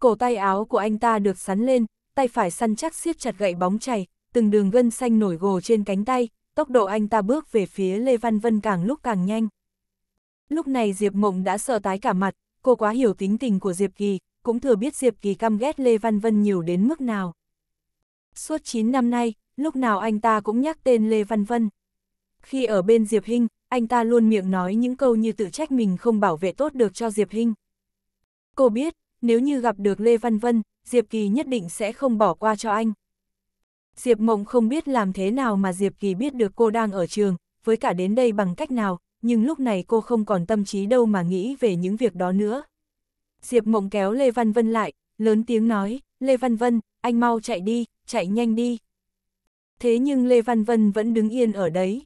Cổ tay áo của anh ta được sắn lên, tay phải săn chắc siết chặt gậy bóng chày, từng đường gân xanh nổi gồ trên cánh tay, tốc độ anh ta bước về phía Lê Văn Vân càng lúc càng nhanh. Lúc này Diệp Mộng đã sợ tái cả mặt, cô quá hiểu tính tình của Diệp Kỳ, cũng thừa biết Diệp Kỳ căm ghét Lê Văn Vân nhiều đến mức nào. Suốt 9 năm nay, lúc nào anh ta cũng nhắc tên Lê Văn Vân. Khi ở bên Diệp Hinh, anh ta luôn miệng nói những câu như tự trách mình không bảo vệ tốt được cho Diệp Hinh. Cô biết, nếu như gặp được Lê Văn Vân, Diệp Kỳ nhất định sẽ không bỏ qua cho anh. Diệp Mộng không biết làm thế nào mà Diệp Kỳ biết được cô đang ở trường, với cả đến đây bằng cách nào, nhưng lúc này cô không còn tâm trí đâu mà nghĩ về những việc đó nữa. Diệp Mộng kéo Lê Văn Vân lại, lớn tiếng nói, Lê Văn Vân, anh mau chạy đi, chạy nhanh đi. Thế nhưng Lê Văn Vân vẫn đứng yên ở đấy.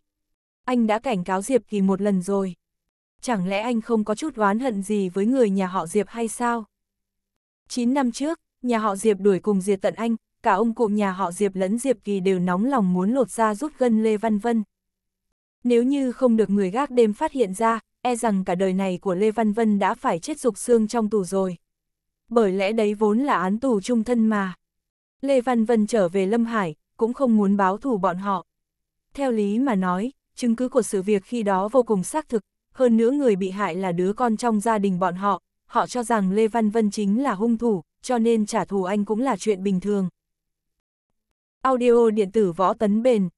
Anh đã cảnh cáo Diệp Kỳ một lần rồi. Chẳng lẽ anh không có chút oán hận gì với người nhà họ Diệp hay sao? 9 năm trước, nhà họ Diệp đuổi cùng diệt tận anh, cả ông cụ nhà họ Diệp lẫn Diệp Kỳ đều nóng lòng muốn lột ra rút gân Lê Văn Vân. Nếu như không được người gác đêm phát hiện ra, e rằng cả đời này của Lê Văn Vân đã phải chết dục xương trong tù rồi. Bởi lẽ đấy vốn là án tù trung thân mà. Lê Văn Vân trở về Lâm Hải, cũng không muốn báo thù bọn họ. Theo lý mà nói, chứng cứ của sự việc khi đó vô cùng xác thực, hơn nữa người bị hại là đứa con trong gia đình bọn họ, họ cho rằng Lê Văn Vân chính là hung thủ, cho nên trả thù anh cũng là chuyện bình thường. Audio điện tử võ tấn bền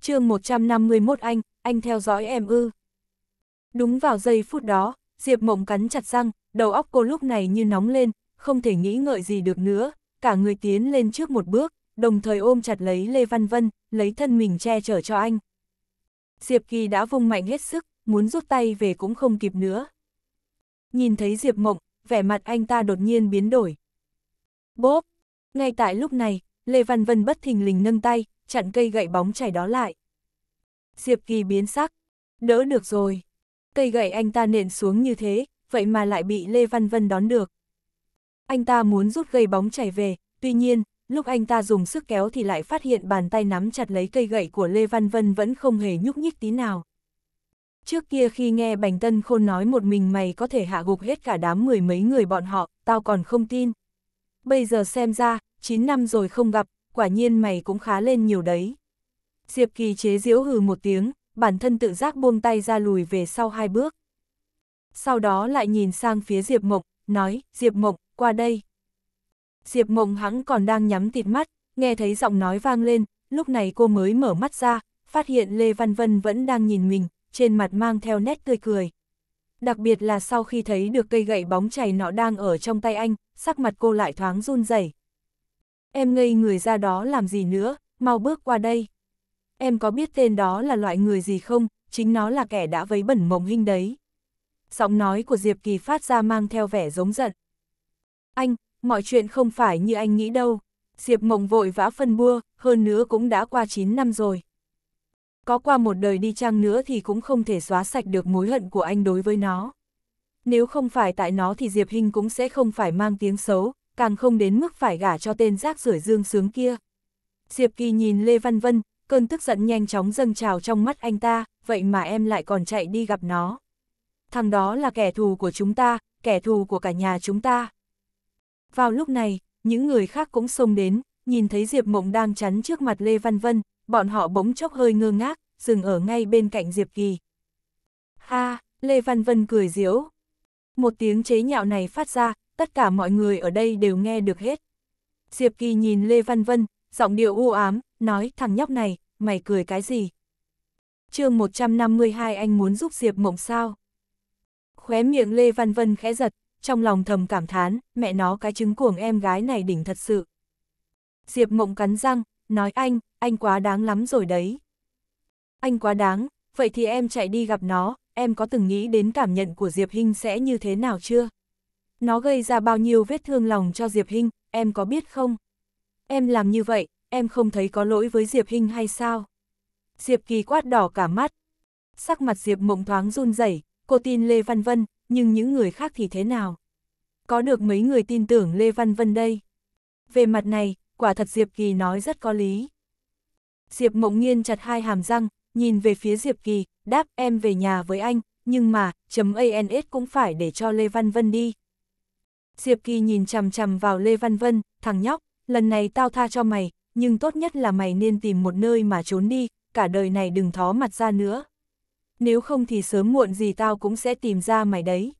chương 151 anh, anh theo dõi em ư. Đúng vào giây phút đó, Diệp Mộng cắn chặt răng, đầu óc cô lúc này như nóng lên, không thể nghĩ ngợi gì được nữa, cả người tiến lên trước một bước, đồng thời ôm chặt lấy Lê Văn Vân, lấy thân mình che chở cho anh. Diệp Kỳ đã vung mạnh hết sức, muốn rút tay về cũng không kịp nữa. Nhìn thấy Diệp Mộng, vẻ mặt anh ta đột nhiên biến đổi. Bốp! Ngay tại lúc này, Lê Văn Vân bất thình lình nâng tay, chặn cây gậy bóng chảy đó lại. Diệp Kỳ biến sắc. Đỡ được rồi. Cây gậy anh ta nện xuống như thế, vậy mà lại bị Lê Văn Vân đón được. Anh ta muốn rút gây bóng chảy về, tuy nhiên, lúc anh ta dùng sức kéo thì lại phát hiện bàn tay nắm chặt lấy cây gậy của Lê Văn Vân vẫn không hề nhúc nhích tí nào. Trước kia khi nghe Bành Tân Khôn nói một mình mày có thể hạ gục hết cả đám mười mấy người bọn họ, tao còn không tin. Bây giờ xem ra, 9 năm rồi không gặp, quả nhiên mày cũng khá lên nhiều đấy. Diệp Kỳ chế diễu hừ một tiếng, bản thân tự giác buông tay ra lùi về sau hai bước. Sau đó lại nhìn sang phía Diệp Mộc, nói, Diệp Mộc, qua đây. Diệp mộng hắn còn đang nhắm tịt mắt, nghe thấy giọng nói vang lên, lúc này cô mới mở mắt ra, phát hiện Lê Văn Vân vẫn đang nhìn mình, trên mặt mang theo nét tươi cười. Đặc biệt là sau khi thấy được cây gậy bóng chảy nọ đang ở trong tay anh, sắc mặt cô lại thoáng run rẩy. Em ngây người ra đó làm gì nữa, mau bước qua đây. Em có biết tên đó là loại người gì không, chính nó là kẻ đã vấy bẩn mộng hình đấy. Giọng nói của Diệp Kỳ phát ra mang theo vẻ giống giận, anh, mọi chuyện không phải như anh nghĩ đâu. Diệp Mộng vội vã phân bua, hơn nữa cũng đã qua 9 năm rồi. Có qua một đời đi chăng nữa thì cũng không thể xóa sạch được mối hận của anh đối với nó. Nếu không phải tại nó thì Diệp Hinh cũng sẽ không phải mang tiếng xấu, càng không đến mức phải gả cho tên rác rưởi dương sướng kia. Diệp Kỳ nhìn Lê Văn Vân, cơn tức giận nhanh chóng dâng trào trong mắt anh ta, vậy mà em lại còn chạy đi gặp nó. Thằng đó là kẻ thù của chúng ta, kẻ thù của cả nhà chúng ta. Vào lúc này, những người khác cũng xông đến, nhìn thấy Diệp Mộng đang chắn trước mặt Lê Văn Vân, bọn họ bỗng chốc hơi ngơ ngác, dừng ở ngay bên cạnh Diệp Kỳ. Ha, Lê Văn Vân cười diễu. Một tiếng chế nhạo này phát ra, tất cả mọi người ở đây đều nghe được hết. Diệp Kỳ nhìn Lê Văn Vân, giọng điệu u ám, nói thằng nhóc này, mày cười cái gì? chương 152 anh muốn giúp Diệp Mộng sao? Khóe miệng Lê Văn Vân khẽ giật, trong lòng thầm cảm thán, mẹ nó cái trứng cuồng em gái này đỉnh thật sự. Diệp mộng cắn răng, nói anh, anh quá đáng lắm rồi đấy. Anh quá đáng, vậy thì em chạy đi gặp nó, em có từng nghĩ đến cảm nhận của Diệp Hinh sẽ như thế nào chưa? Nó gây ra bao nhiêu vết thương lòng cho Diệp Hinh, em có biết không? Em làm như vậy, em không thấy có lỗi với Diệp Hinh hay sao? Diệp Kỳ quát đỏ cả mắt. Sắc mặt Diệp Mộng thoáng run rẩy, cô tin Lê Văn Vân, nhưng những người khác thì thế nào? Có được mấy người tin tưởng Lê Văn Vân đây? Về mặt này, quả thật Diệp Kỳ nói rất có lý. Diệp Mộng Nghiên chặt hai hàm răng, nhìn về phía Diệp Kỳ, đáp em về nhà với anh, nhưng mà, chấm .ans cũng phải để cho Lê Văn Vân đi. Diệp Kỳ nhìn chằm chằm vào Lê Văn Vân, thằng nhóc, lần này tao tha cho mày, nhưng tốt nhất là mày nên tìm một nơi mà trốn đi, cả đời này đừng thó mặt ra nữa nếu không thì sớm muộn gì tao cũng sẽ tìm ra mày đấy.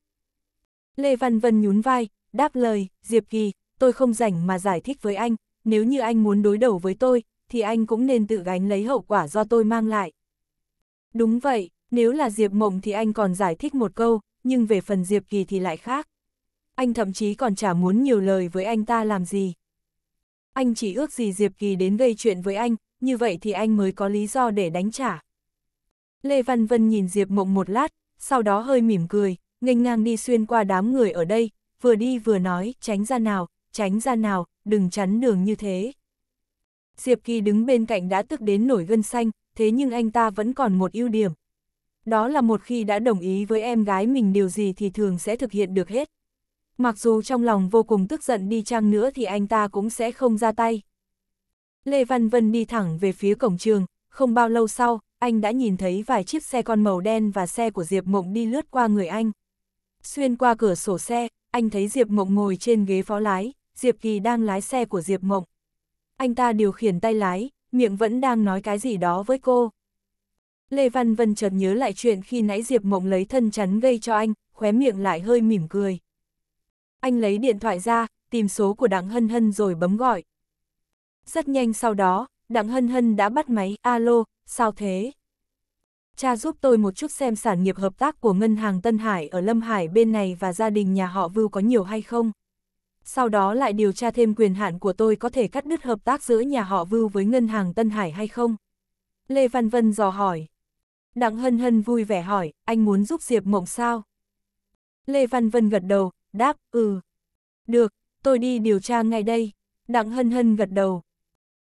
Lê Văn Vân nhún vai, đáp lời, Diệp Kỳ, tôi không rảnh mà giải thích với anh, nếu như anh muốn đối đầu với tôi, thì anh cũng nên tự gánh lấy hậu quả do tôi mang lại. Đúng vậy, nếu là Diệp Mộng thì anh còn giải thích một câu, nhưng về phần Diệp Kỳ thì lại khác. Anh thậm chí còn chả muốn nhiều lời với anh ta làm gì. Anh chỉ ước gì Diệp Kỳ đến gây chuyện với anh, như vậy thì anh mới có lý do để đánh trả. Lê Văn Vân nhìn Diệp Mộng một lát, sau đó hơi mỉm cười, nghênh ngang đi xuyên qua đám người ở đây, vừa đi vừa nói, tránh ra nào, tránh ra nào, đừng chắn đường như thế. Diệp Kỳ đứng bên cạnh đã tức đến nổi gân xanh, thế nhưng anh ta vẫn còn một ưu điểm. Đó là một khi đã đồng ý với em gái mình điều gì thì thường sẽ thực hiện được hết. Mặc dù trong lòng vô cùng tức giận đi chăng nữa thì anh ta cũng sẽ không ra tay. Lê Văn Vân đi thẳng về phía cổng trường, không bao lâu sau, anh đã nhìn thấy vài chiếc xe con màu đen và xe của Diệp Mộng đi lướt qua người anh. Xuyên qua cửa sổ xe, anh thấy Diệp Mộng ngồi trên ghế phó lái, Diệp Kỳ đang lái xe của Diệp Mộng. Anh ta điều khiển tay lái, miệng vẫn đang nói cái gì đó với cô. Lê Văn Vân chợt nhớ lại chuyện khi nãy Diệp Mộng lấy thân chắn gây cho anh, khóe miệng lại hơi mỉm cười. Anh lấy điện thoại ra, tìm số của Đặng Hân Hân rồi bấm gọi. Rất nhanh sau đó, Đặng Hân Hân đã bắt máy, alo, sao thế? Cha giúp tôi một chút xem sản nghiệp hợp tác của ngân hàng Tân Hải ở Lâm Hải bên này và gia đình nhà họ Vưu có nhiều hay không? Sau đó lại điều tra thêm quyền hạn của tôi có thể cắt đứt hợp tác giữa nhà họ Vưu với ngân hàng Tân Hải hay không? Lê Văn Vân dò hỏi. Đặng Hân Hân vui vẻ hỏi, anh muốn giúp Diệp Mộng sao? Lê Văn Vân gật đầu, đáp, ừ. Được, tôi đi điều tra ngay đây. Đặng Hân Hân gật đầu,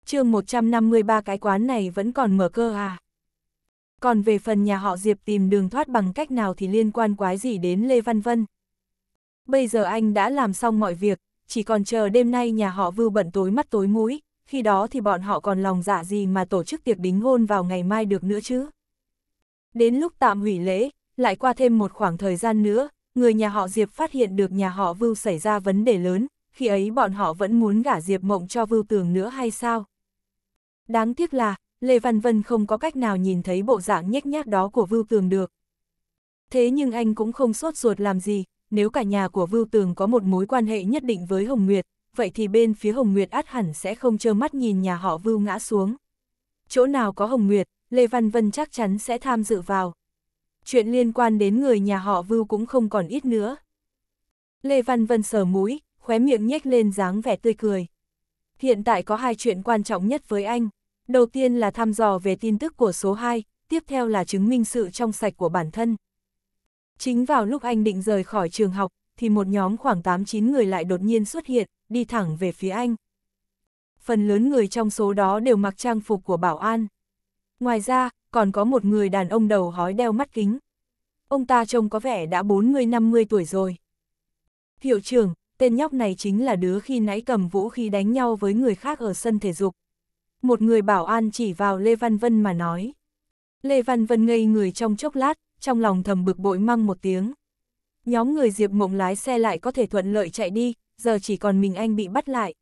chương 153 cái quán này vẫn còn mở cơ à. Còn về phần nhà họ Diệp tìm đường thoát bằng cách nào thì liên quan quái gì đến Lê Văn Vân. Bây giờ anh đã làm xong mọi việc, chỉ còn chờ đêm nay nhà họ vưu bận tối mắt tối mũi, khi đó thì bọn họ còn lòng dạ gì mà tổ chức tiệc đính hôn vào ngày mai được nữa chứ. Đến lúc tạm hủy lễ, lại qua thêm một khoảng thời gian nữa, người nhà họ Diệp phát hiện được nhà họ vưu xảy ra vấn đề lớn, khi ấy bọn họ vẫn muốn gả Diệp Mộng cho Vưu Tường nữa hay sao? Đáng tiếc là, Lê Văn Vân không có cách nào nhìn thấy bộ dạng nhếch nhác đó của Vưu Tường được. Thế nhưng anh cũng không sốt ruột làm gì, nếu cả nhà của Vưu Tường có một mối quan hệ nhất định với Hồng Nguyệt, vậy thì bên phía Hồng Nguyệt át hẳn sẽ không trơ mắt nhìn nhà họ Vưu ngã xuống. Chỗ nào có Hồng Nguyệt, Lê Văn Vân chắc chắn sẽ tham dự vào. Chuyện liên quan đến người nhà họ Vưu cũng không còn ít nữa. Lê Văn Vân sờ mũi, khóe miệng nhếch lên dáng vẻ tươi cười. Hiện tại có hai chuyện quan trọng nhất với anh. Đầu tiên là thăm dò về tin tức của số 2, tiếp theo là chứng minh sự trong sạch của bản thân. Chính vào lúc anh định rời khỏi trường học, thì một nhóm khoảng 8-9 người lại đột nhiên xuất hiện, đi thẳng về phía anh. Phần lớn người trong số đó đều mặc trang phục của bảo an. Ngoài ra, còn có một người đàn ông đầu hói đeo mắt kính. Ông ta trông có vẻ đã 40-50 tuổi rồi. Hiệu trưởng, tên nhóc này chính là đứa khi nãy cầm vũ khí đánh nhau với người khác ở sân thể dục. Một người bảo an chỉ vào Lê Văn Vân mà nói. Lê Văn Vân ngây người trong chốc lát, trong lòng thầm bực bội măng một tiếng. Nhóm người Diệp Mộng lái xe lại có thể thuận lợi chạy đi, giờ chỉ còn mình anh bị bắt lại.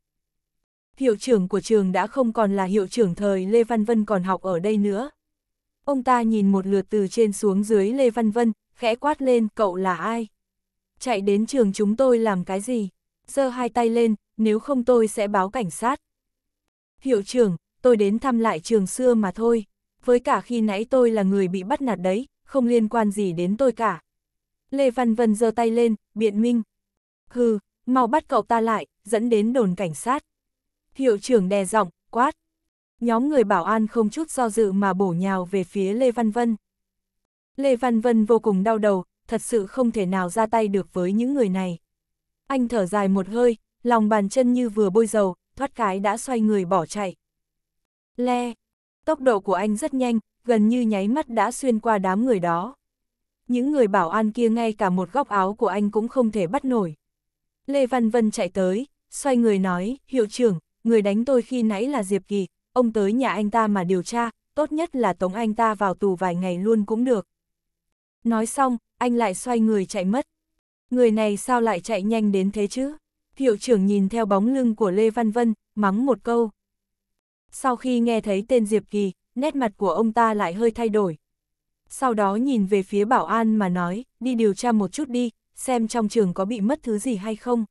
Hiệu trưởng của trường đã không còn là hiệu trưởng thời Lê Văn Vân còn học ở đây nữa. Ông ta nhìn một lượt từ trên xuống dưới Lê Văn Vân, khẽ quát lên cậu là ai? chạy đến trường chúng tôi làm cái gì? Giơ hai tay lên, nếu không tôi sẽ báo cảnh sát. Hiệu trưởng, tôi đến thăm lại trường xưa mà thôi. Với cả khi nãy tôi là người bị bắt nạt đấy, không liên quan gì đến tôi cả. Lê Văn Vân giơ tay lên, biện minh. Hừ, mau bắt cậu ta lại, dẫn đến đồn cảnh sát. Hiệu trưởng đè giọng, quát. Nhóm người bảo an không chút do dự mà bổ nhào về phía Lê Văn Vân. Lê Văn Vân vô cùng đau đầu, thật sự không thể nào ra tay được với những người này. Anh thở dài một hơi, lòng bàn chân như vừa bôi dầu, thoát cái đã xoay người bỏ chạy. Le, tốc độ của anh rất nhanh, gần như nháy mắt đã xuyên qua đám người đó. Những người bảo an kia ngay cả một góc áo của anh cũng không thể bắt nổi. Lê Văn Vân chạy tới, xoay người nói, hiệu trưởng, người đánh tôi khi nãy là Diệp Kỳ, ông tới nhà anh ta mà điều tra, tốt nhất là tống anh ta vào tù vài ngày luôn cũng được. Nói xong, anh lại xoay người chạy mất. Người này sao lại chạy nhanh đến thế chứ? Hiệu trưởng nhìn theo bóng lưng của Lê Văn Vân, mắng một câu. Sau khi nghe thấy tên Diệp Kỳ, nét mặt của ông ta lại hơi thay đổi. Sau đó nhìn về phía bảo an mà nói, đi điều tra một chút đi, xem trong trường có bị mất thứ gì hay không.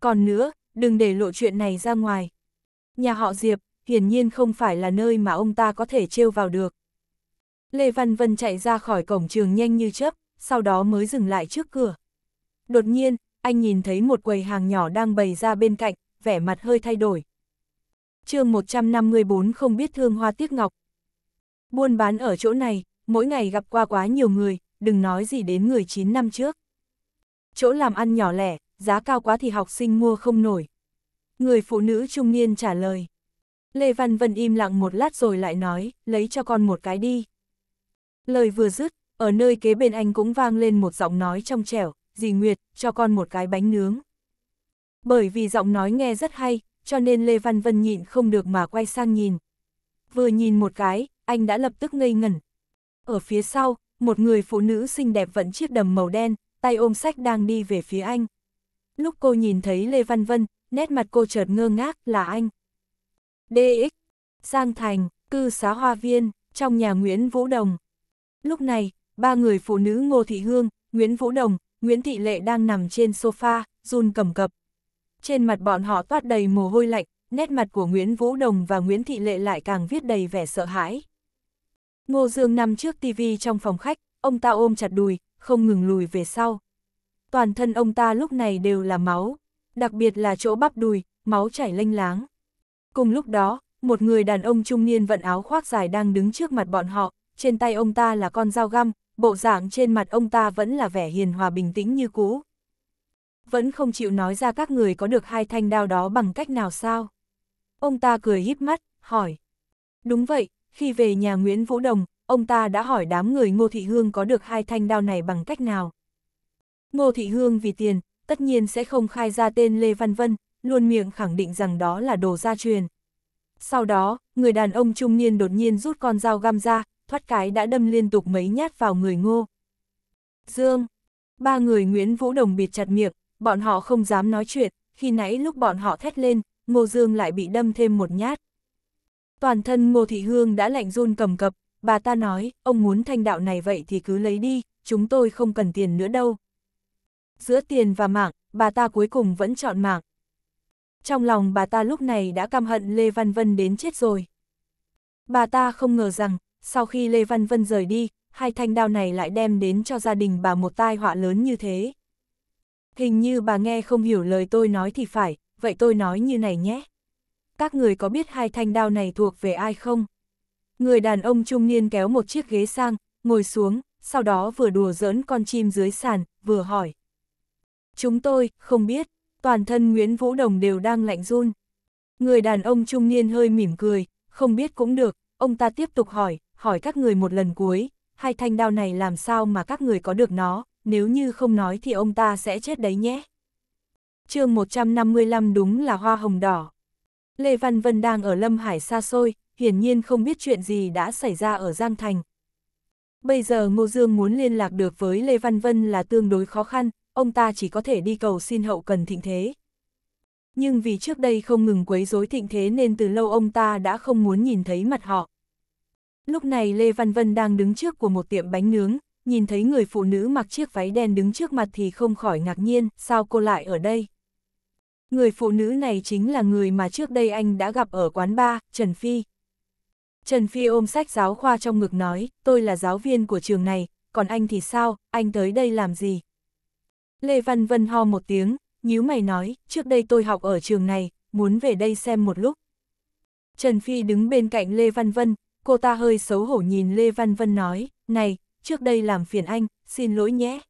Còn nữa, đừng để lộ chuyện này ra ngoài. Nhà họ Diệp, hiển nhiên không phải là nơi mà ông ta có thể trêu vào được. Lê Văn Vân chạy ra khỏi cổng trường nhanh như chớp, sau đó mới dừng lại trước cửa. Đột nhiên, anh nhìn thấy một quầy hàng nhỏ đang bày ra bên cạnh, vẻ mặt hơi thay đổi. chương 154 không biết thương hoa tiếc ngọc. Buôn bán ở chỗ này, mỗi ngày gặp qua quá nhiều người, đừng nói gì đến người 9 năm trước. Chỗ làm ăn nhỏ lẻ, giá cao quá thì học sinh mua không nổi. Người phụ nữ trung niên trả lời. Lê Văn Vân im lặng một lát rồi lại nói, lấy cho con một cái đi. Lời vừa dứt, ở nơi kế bên anh cũng vang lên một giọng nói trong trẻo, dì Nguyệt, cho con một cái bánh nướng. Bởi vì giọng nói nghe rất hay, cho nên Lê Văn Vân nhịn không được mà quay sang nhìn. Vừa nhìn một cái, anh đã lập tức ngây ngẩn. Ở phía sau, một người phụ nữ xinh đẹp vẫn chiếc đầm màu đen, tay ôm sách đang đi về phía anh. Lúc cô nhìn thấy Lê Văn Vân, nét mặt cô chợt ngơ ngác là anh. DX, Giang Thành, cư xá hoa viên, trong nhà Nguyễn Vũ Đồng. Lúc này, ba người phụ nữ Ngô Thị Hương, Nguyễn Vũ Đồng, Nguyễn Thị Lệ đang nằm trên sofa, run cầm cập. Trên mặt bọn họ toát đầy mồ hôi lạnh, nét mặt của Nguyễn Vũ Đồng và Nguyễn Thị Lệ lại càng viết đầy vẻ sợ hãi. Ngô Dương nằm trước TV trong phòng khách, ông ta ôm chặt đùi, không ngừng lùi về sau. Toàn thân ông ta lúc này đều là máu, đặc biệt là chỗ bắp đùi, máu chảy lênh láng. Cùng lúc đó, một người đàn ông trung niên vận áo khoác dài đang đứng trước mặt bọn họ, trên tay ông ta là con dao găm, bộ dạng trên mặt ông ta vẫn là vẻ hiền hòa bình tĩnh như cũ. Vẫn không chịu nói ra các người có được hai thanh đao đó bằng cách nào sao? Ông ta cười híp mắt, hỏi. Đúng vậy, khi về nhà Nguyễn Vũ Đồng, ông ta đã hỏi đám người Ngô Thị Hương có được hai thanh đao này bằng cách nào. Ngô Thị Hương vì tiền, tất nhiên sẽ không khai ra tên Lê Văn Vân, luôn miệng khẳng định rằng đó là đồ gia truyền. Sau đó, người đàn ông trung niên đột nhiên rút con dao găm ra, thoát cái đã đâm liên tục mấy nhát vào người ngô. Dương, ba người Nguyễn Vũ Đồng bịt chặt miệng, bọn họ không dám nói chuyện, khi nãy lúc bọn họ thét lên, ngô Dương lại bị đâm thêm một nhát. Toàn thân ngô thị hương đã lạnh run cầm cập, bà ta nói, ông muốn thanh đạo này vậy thì cứ lấy đi, chúng tôi không cần tiền nữa đâu. Giữa tiền và mạng, bà ta cuối cùng vẫn chọn mạng. Trong lòng bà ta lúc này đã căm hận Lê Văn Vân đến chết rồi. Bà ta không ngờ rằng, sau khi Lê Văn Vân rời đi, hai thanh đao này lại đem đến cho gia đình bà một tai họa lớn như thế. Hình như bà nghe không hiểu lời tôi nói thì phải, vậy tôi nói như này nhé. Các người có biết hai thanh đao này thuộc về ai không? Người đàn ông trung niên kéo một chiếc ghế sang, ngồi xuống, sau đó vừa đùa giỡn con chim dưới sàn, vừa hỏi. Chúng tôi, không biết, toàn thân Nguyễn Vũ Đồng đều đang lạnh run. Người đàn ông trung niên hơi mỉm cười, không biết cũng được, ông ta tiếp tục hỏi, hỏi các người một lần cuối, hai thanh đao này làm sao mà các người có được nó, nếu như không nói thì ông ta sẽ chết đấy nhé. chương 155 đúng là hoa hồng đỏ. Lê Văn Vân đang ở Lâm Hải xa xôi, hiển nhiên không biết chuyện gì đã xảy ra ở Giang Thành. Bây giờ Ngô Dương muốn liên lạc được với Lê Văn Vân là tương đối khó khăn, ông ta chỉ có thể đi cầu xin hậu cần thịnh thế. Nhưng vì trước đây không ngừng quấy rối thịnh thế nên từ lâu ông ta đã không muốn nhìn thấy mặt họ. Lúc này Lê Văn Vân đang đứng trước của một tiệm bánh nướng, nhìn thấy người phụ nữ mặc chiếc váy đen đứng trước mặt thì không khỏi ngạc nhiên, sao cô lại ở đây? Người phụ nữ này chính là người mà trước đây anh đã gặp ở quán bar, Trần Phi. Trần Phi ôm sách giáo khoa trong ngực nói, tôi là giáo viên của trường này, còn anh thì sao, anh tới đây làm gì? Lê Văn Vân ho một tiếng, nhíu mày nói, trước đây tôi học ở trường này, muốn về đây xem một lúc. Trần Phi đứng bên cạnh Lê Văn Vân, cô ta hơi xấu hổ nhìn Lê Văn Vân nói, này, trước đây làm phiền anh, xin lỗi nhé.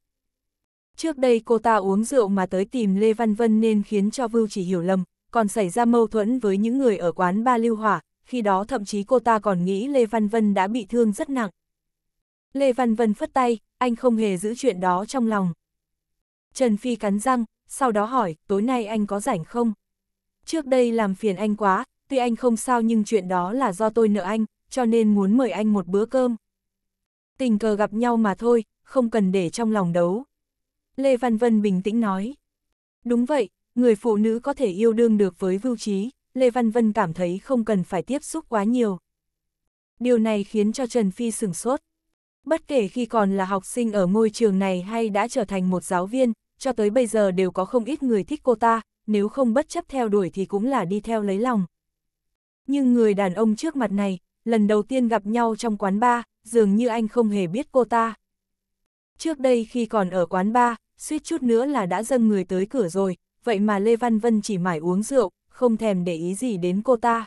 Trước đây cô ta uống rượu mà tới tìm Lê Văn Vân nên khiến cho Vưu chỉ hiểu lầm, còn xảy ra mâu thuẫn với những người ở quán Ba Lưu Hỏa, khi đó thậm chí cô ta còn nghĩ Lê Văn Vân đã bị thương rất nặng. Lê Văn Vân phất tay, anh không hề giữ chuyện đó trong lòng. Trần Phi cắn răng, sau đó hỏi, tối nay anh có rảnh không? Trước đây làm phiền anh quá, tuy anh không sao nhưng chuyện đó là do tôi nợ anh, cho nên muốn mời anh một bữa cơm. Tình cờ gặp nhau mà thôi, không cần để trong lòng đấu. Lê Văn Vân bình tĩnh nói. Đúng vậy, người phụ nữ có thể yêu đương được với Vưu Trí, Lê Văn Vân cảm thấy không cần phải tiếp xúc quá nhiều. Điều này khiến cho Trần Phi sửng sốt. Bất kể khi còn là học sinh ở môi trường này hay đã trở thành một giáo viên, cho tới bây giờ đều có không ít người thích cô ta, nếu không bất chấp theo đuổi thì cũng là đi theo lấy lòng. Nhưng người đàn ông trước mặt này, lần đầu tiên gặp nhau trong quán bar, dường như anh không hề biết cô ta. Trước đây khi còn ở quán bar, suýt chút nữa là đã dâng người tới cửa rồi, vậy mà Lê Văn Vân chỉ mải uống rượu, không thèm để ý gì đến cô ta.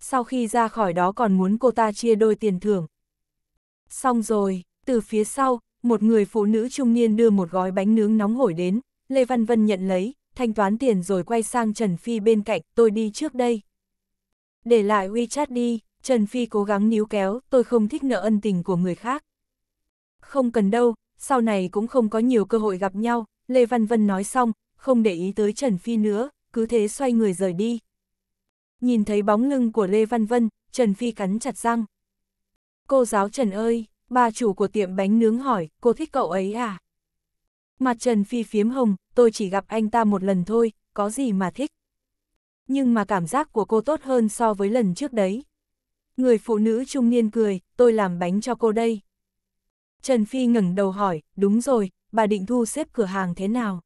Sau khi ra khỏi đó còn muốn cô ta chia đôi tiền thưởng. Xong rồi, từ phía sau, một người phụ nữ trung niên đưa một gói bánh nướng nóng hổi đến, Lê Văn Vân nhận lấy, thanh toán tiền rồi quay sang Trần Phi bên cạnh, tôi đi trước đây. Để lại WeChat đi. Trần Phi cố gắng níu kéo, tôi không thích nợ ân tình của người khác. Không cần đâu, sau này cũng không có nhiều cơ hội gặp nhau, Lê Văn Vân nói xong, không để ý tới Trần Phi nữa, cứ thế xoay người rời đi. Nhìn thấy bóng lưng của Lê Văn Vân, Trần Phi cắn chặt răng. Cô giáo Trần ơi, bà chủ của tiệm bánh nướng hỏi, cô thích cậu ấy à? Mặt Trần Phi phiếm hồng, tôi chỉ gặp anh ta một lần thôi, có gì mà thích. Nhưng mà cảm giác của cô tốt hơn so với lần trước đấy. Người phụ nữ trung niên cười, tôi làm bánh cho cô đây. Trần Phi ngẩng đầu hỏi, đúng rồi, bà định thu xếp cửa hàng thế nào?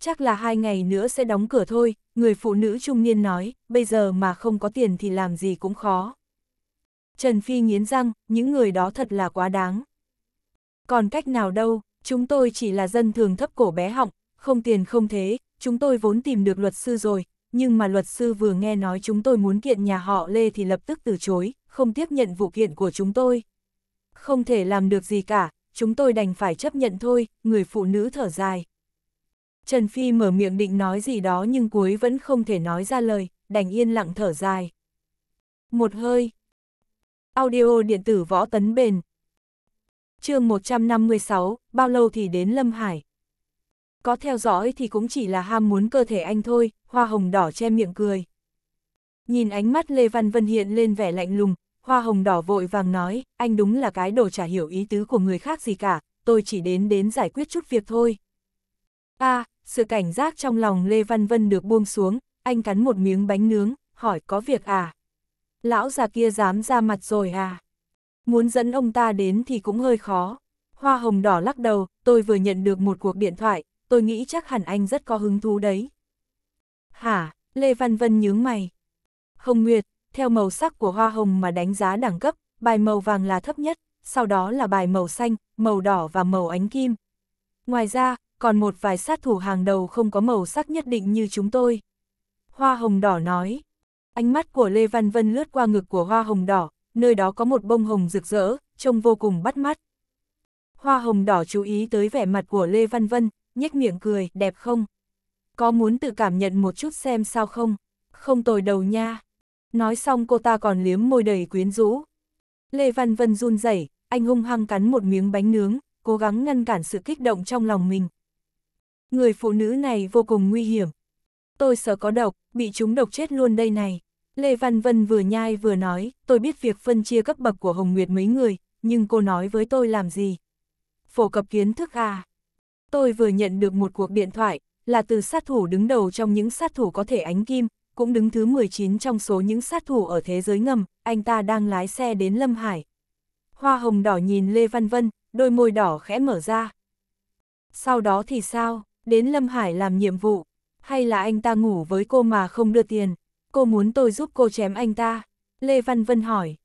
Chắc là hai ngày nữa sẽ đóng cửa thôi, người phụ nữ trung niên nói, bây giờ mà không có tiền thì làm gì cũng khó. Trần Phi nghiến răng, những người đó thật là quá đáng. Còn cách nào đâu, chúng tôi chỉ là dân thường thấp cổ bé họng, không tiền không thế, chúng tôi vốn tìm được luật sư rồi, nhưng mà luật sư vừa nghe nói chúng tôi muốn kiện nhà họ Lê thì lập tức từ chối, không tiếp nhận vụ kiện của chúng tôi. Không thể làm được gì cả, chúng tôi đành phải chấp nhận thôi, người phụ nữ thở dài. Trần Phi mở miệng định nói gì đó nhưng cuối vẫn không thể nói ra lời, đành yên lặng thở dài. Một hơi. Audio điện tử võ tấn bền. chương 156, bao lâu thì đến Lâm Hải có theo dõi thì cũng chỉ là ham muốn cơ thể anh thôi, hoa hồng đỏ che miệng cười. Nhìn ánh mắt Lê Văn Vân hiện lên vẻ lạnh lùng, hoa hồng đỏ vội vàng nói, anh đúng là cái đồ chả hiểu ý tứ của người khác gì cả, tôi chỉ đến đến giải quyết chút việc thôi. a à, sự cảnh giác trong lòng Lê Văn Vân được buông xuống, anh cắn một miếng bánh nướng, hỏi có việc à? Lão già kia dám ra mặt rồi à? Muốn dẫn ông ta đến thì cũng hơi khó. Hoa hồng đỏ lắc đầu, tôi vừa nhận được một cuộc điện thoại, tôi nghĩ chắc hẳn anh rất có hứng thú đấy. Hả, Lê Văn Vân nhướng mày. Hồng Nguyệt, theo màu sắc của hoa hồng mà đánh giá đẳng cấp, bài màu vàng là thấp nhất, sau đó là bài màu xanh, màu đỏ và màu ánh kim. Ngoài ra, còn một vài sát thủ hàng đầu không có màu sắc nhất định như chúng tôi. Hoa hồng đỏ nói. Ánh mắt của Lê Văn Vân lướt qua ngực của hoa hồng đỏ, nơi đó có một bông hồng rực rỡ, trông vô cùng bắt mắt. Hoa hồng đỏ chú ý tới vẻ mặt của Lê Văn Vân, nhếch miệng cười, đẹp không? Có muốn tự cảm nhận một chút xem sao không? Không tồi đầu nha. Nói xong cô ta còn liếm môi đầy quyến rũ. Lê Văn Vân run rẩy, anh hung hăng cắn một miếng bánh nướng, cố gắng ngăn cản sự kích động trong lòng mình. Người phụ nữ này vô cùng nguy hiểm. Tôi sợ có độc, bị chúng độc chết luôn đây này. Lê Văn Vân vừa nhai vừa nói, tôi biết việc phân chia cấp bậc của Hồng Nguyệt mấy người, nhưng cô nói với tôi làm gì? Phổ cập kiến thức à? tôi vừa nhận được một cuộc điện thoại, là từ sát thủ đứng đầu trong những sát thủ có thể ánh kim, cũng đứng thứ 19 trong số những sát thủ ở thế giới ngầm, anh ta đang lái xe đến Lâm Hải. Hoa hồng đỏ nhìn Lê Văn Vân, đôi môi đỏ khẽ mở ra. Sau đó thì sao, đến Lâm Hải làm nhiệm vụ, hay là anh ta ngủ với cô mà không đưa tiền, cô muốn tôi giúp cô chém anh ta? Lê Văn Vân hỏi.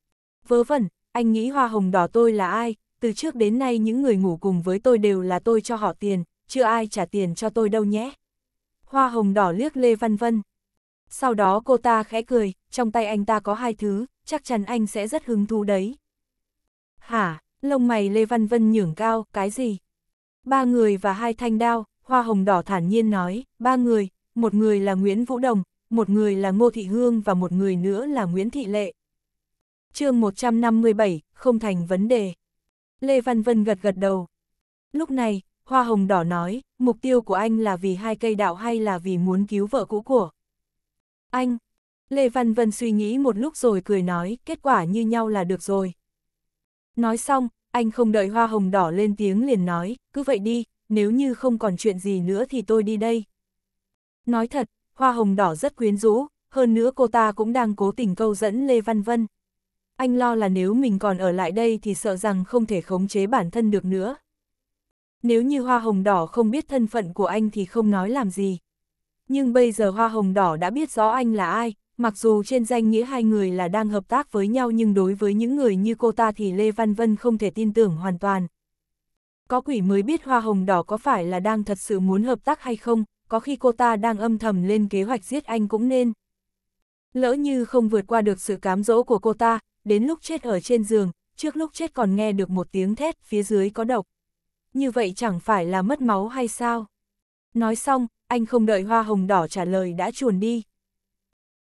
Vớ vẩn, anh nghĩ hoa hồng đỏ tôi là ai, từ trước đến nay những người ngủ cùng với tôi đều là tôi cho họ tiền, chưa ai trả tiền cho tôi đâu nhé. Hoa hồng đỏ liếc Lê Văn Vân. Sau đó cô ta khẽ cười, trong tay anh ta có hai thứ, chắc chắn anh sẽ rất hứng thú đấy. Hả, lông mày Lê Văn Vân nhưởng cao, cái gì? Ba người và hai thanh đao, hoa hồng đỏ thản nhiên nói, ba người, một người là Nguyễn Vũ Đồng, một người là Ngô Thị Hương và một người nữa là Nguyễn Thị Lệ. chương 157, không thành vấn đề. Lê Văn Vân gật gật đầu. Lúc này, Hoa Hồng Đỏ nói, mục tiêu của anh là vì hai cây đạo hay là vì muốn cứu vợ cũ của? Anh! Lê Văn Vân suy nghĩ một lúc rồi cười nói, kết quả như nhau là được rồi. Nói xong, anh không đợi Hoa Hồng Đỏ lên tiếng liền nói, cứ vậy đi, nếu như không còn chuyện gì nữa thì tôi đi đây. Nói thật, Hoa Hồng Đỏ rất quyến rũ, hơn nữa cô ta cũng đang cố tình câu dẫn Lê Văn Vân anh lo là nếu mình còn ở lại đây thì sợ rằng không thể khống chế bản thân được nữa. Nếu như hoa hồng đỏ không biết thân phận của anh thì không nói làm gì. Nhưng bây giờ hoa hồng đỏ đã biết rõ anh là ai, mặc dù trên danh nghĩa hai người là đang hợp tác với nhau nhưng đối với những người như cô ta thì Lê Văn Vân không thể tin tưởng hoàn toàn. Có quỷ mới biết hoa hồng đỏ có phải là đang thật sự muốn hợp tác hay không, có khi cô ta đang âm thầm lên kế hoạch giết anh cũng nên. Lỡ như không vượt qua được sự cám dỗ của cô ta, đến lúc chết ở trên giường, trước lúc chết còn nghe được một tiếng thét phía dưới có độc. Như vậy chẳng phải là mất máu hay sao? Nói xong, anh không đợi hoa hồng đỏ trả lời đã chuồn đi.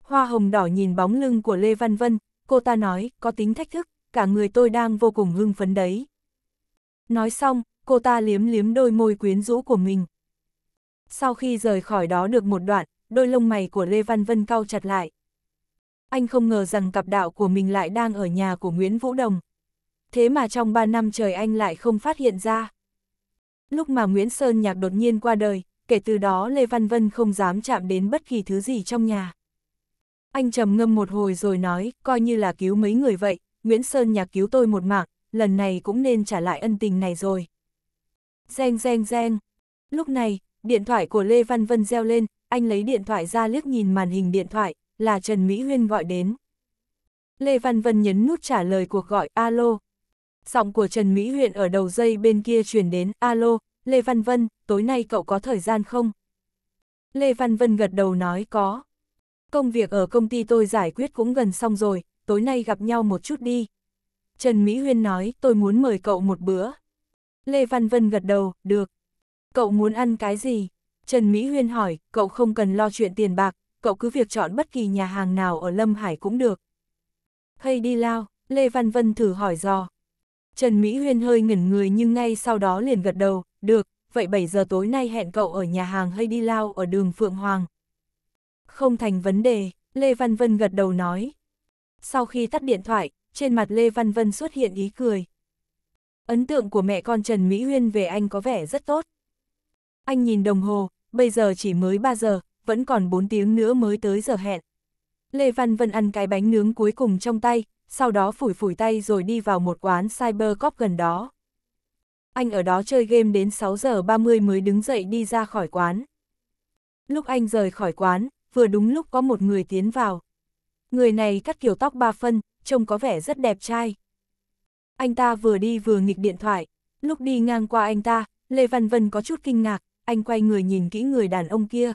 Hoa hồng đỏ nhìn bóng lưng của Lê Văn Vân, cô ta nói, có tính thách thức, cả người tôi đang vô cùng hưng phấn đấy. Nói xong, cô ta liếm liếm đôi môi quyến rũ của mình. Sau khi rời khỏi đó được một đoạn, đôi lông mày của Lê Văn Vân cau chặt lại anh không ngờ rằng cặp đạo của mình lại đang ở nhà của Nguyễn Vũ Đồng. Thế mà trong 3 năm trời anh lại không phát hiện ra. Lúc mà Nguyễn Sơn Nhạc đột nhiên qua đời, kể từ đó Lê Văn Vân không dám chạm đến bất kỳ thứ gì trong nhà. Anh trầm ngâm một hồi rồi nói, coi như là cứu mấy người vậy, Nguyễn Sơn Nhạc cứu tôi một mạng, lần này cũng nên trả lại ân tình này rồi. Reng reng reng. Lúc này, điện thoại của Lê Văn Vân reo lên, anh lấy điện thoại ra liếc nhìn màn hình điện thoại, là Trần Mỹ Huyên gọi đến. Lê Văn Vân nhấn nút trả lời cuộc gọi alo. Giọng của Trần Mỹ Huyên ở đầu dây bên kia truyền đến alo, Lê Văn Vân, tối nay cậu có thời gian không? Lê Văn Vân gật đầu nói có. Công việc ở công ty tôi giải quyết cũng gần xong rồi, tối nay gặp nhau một chút đi. Trần Mỹ Huyên nói tôi muốn mời cậu một bữa. Lê Văn Vân gật đầu, được. Cậu muốn ăn cái gì? Trần Mỹ Huyên hỏi, cậu không cần lo chuyện tiền bạc, cậu cứ việc chọn bất kỳ nhà hàng nào ở Lâm Hải cũng được. Hay đi lao, Lê Văn Vân thử hỏi dò. Trần Mỹ Huyên hơi ngẩn người nhưng ngay sau đó liền gật đầu, được, vậy 7 giờ tối nay hẹn cậu ở nhà hàng hay đi lao ở đường Phượng Hoàng. Không thành vấn đề, Lê Văn Vân gật đầu nói. Sau khi tắt điện thoại, trên mặt Lê Văn Vân xuất hiện ý cười. Ấn tượng của mẹ con Trần Mỹ Huyên về anh có vẻ rất tốt. Anh nhìn đồng hồ, bây giờ chỉ mới 3 giờ, vẫn còn 4 tiếng nữa mới tới giờ hẹn. Lê Văn Vân ăn cái bánh nướng cuối cùng trong tay, sau đó phủi phủi tay rồi đi vào một quán cyber cybercop gần đó. Anh ở đó chơi game đến 6 giờ 30 mới đứng dậy đi ra khỏi quán. Lúc anh rời khỏi quán, vừa đúng lúc có một người tiến vào. Người này cắt kiểu tóc ba phân, trông có vẻ rất đẹp trai. Anh ta vừa đi vừa nghịch điện thoại, lúc đi ngang qua anh ta, Lê Văn Vân có chút kinh ngạc, anh quay người nhìn kỹ người đàn ông kia,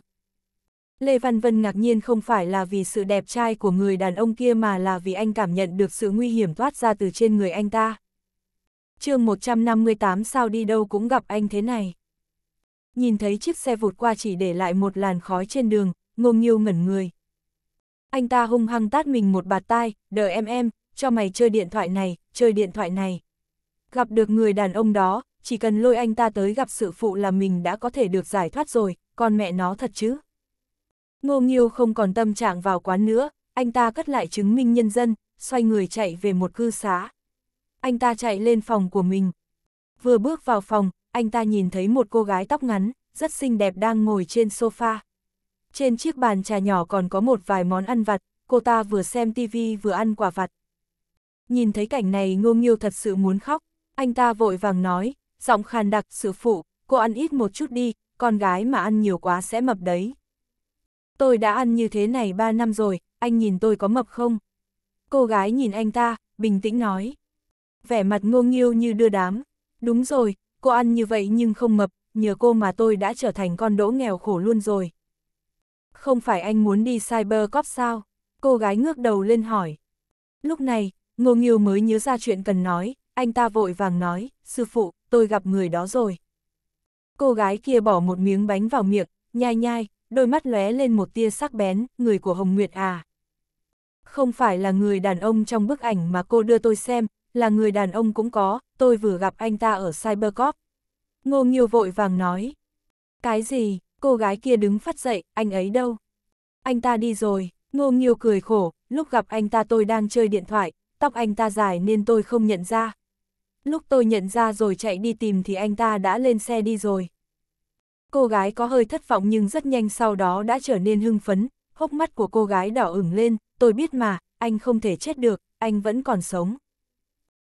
Lê Văn Vân ngạc nhiên không phải là vì sự đẹp trai của người đàn ông kia mà là vì anh cảm nhận được sự nguy hiểm thoát ra từ trên người anh ta. chương 158 sao đi đâu cũng gặp anh thế này. Nhìn thấy chiếc xe vụt qua chỉ để lại một làn khói trên đường, ngông nhiêu ngẩn người. Anh ta hung hăng tát mình một bạt tai, đợi em em, cho mày chơi điện thoại này, chơi điện thoại này. Gặp được người đàn ông đó, chỉ cần lôi anh ta tới gặp sự phụ là mình đã có thể được giải thoát rồi, còn mẹ nó thật chứ. Ngô Nghiêu không còn tâm trạng vào quán nữa, anh ta cất lại chứng minh nhân dân, xoay người chạy về một cư xá. Anh ta chạy lên phòng của mình. Vừa bước vào phòng, anh ta nhìn thấy một cô gái tóc ngắn, rất xinh đẹp đang ngồi trên sofa. Trên chiếc bàn trà nhỏ còn có một vài món ăn vặt, cô ta vừa xem tivi vừa ăn quả vặt. Nhìn thấy cảnh này ngô nghiêu thật sự muốn khóc, anh ta vội vàng nói, giọng khàn đặc, sự phụ, cô ăn ít một chút đi, con gái mà ăn nhiều quá sẽ mập đấy tôi đã ăn như thế này 3 năm rồi, anh nhìn tôi có mập không? Cô gái nhìn anh ta, bình tĩnh nói. Vẻ mặt ngô nghiêu như đưa đám. Đúng rồi, cô ăn như vậy nhưng không mập, nhờ cô mà tôi đã trở thành con đỗ nghèo khổ luôn rồi. Không phải anh muốn đi cyber cop sao? Cô gái ngước đầu lên hỏi. Lúc này, ngô nghiêu mới nhớ ra chuyện cần nói, anh ta vội vàng nói, sư phụ, tôi gặp người đó rồi. Cô gái kia bỏ một miếng bánh vào miệng, nhai nhai, đôi mắt lóe lên một tia sắc bén, người của Hồng Nguyệt à. Không phải là người đàn ông trong bức ảnh mà cô đưa tôi xem, là người đàn ông cũng có, tôi vừa gặp anh ta ở Cybercop. Ngô nhiêu vội vàng nói. Cái gì, cô gái kia đứng phát dậy, anh ấy đâu? Anh ta đi rồi, Ngô nhiêu cười khổ, lúc gặp anh ta tôi đang chơi điện thoại, tóc anh ta dài nên tôi không nhận ra. Lúc tôi nhận ra rồi chạy đi tìm thì anh ta đã lên xe đi rồi. Cô gái có hơi thất vọng nhưng rất nhanh sau đó đã trở nên hưng phấn, hốc mắt của cô gái đỏ ửng lên, tôi biết mà, anh không thể chết được, anh vẫn còn sống.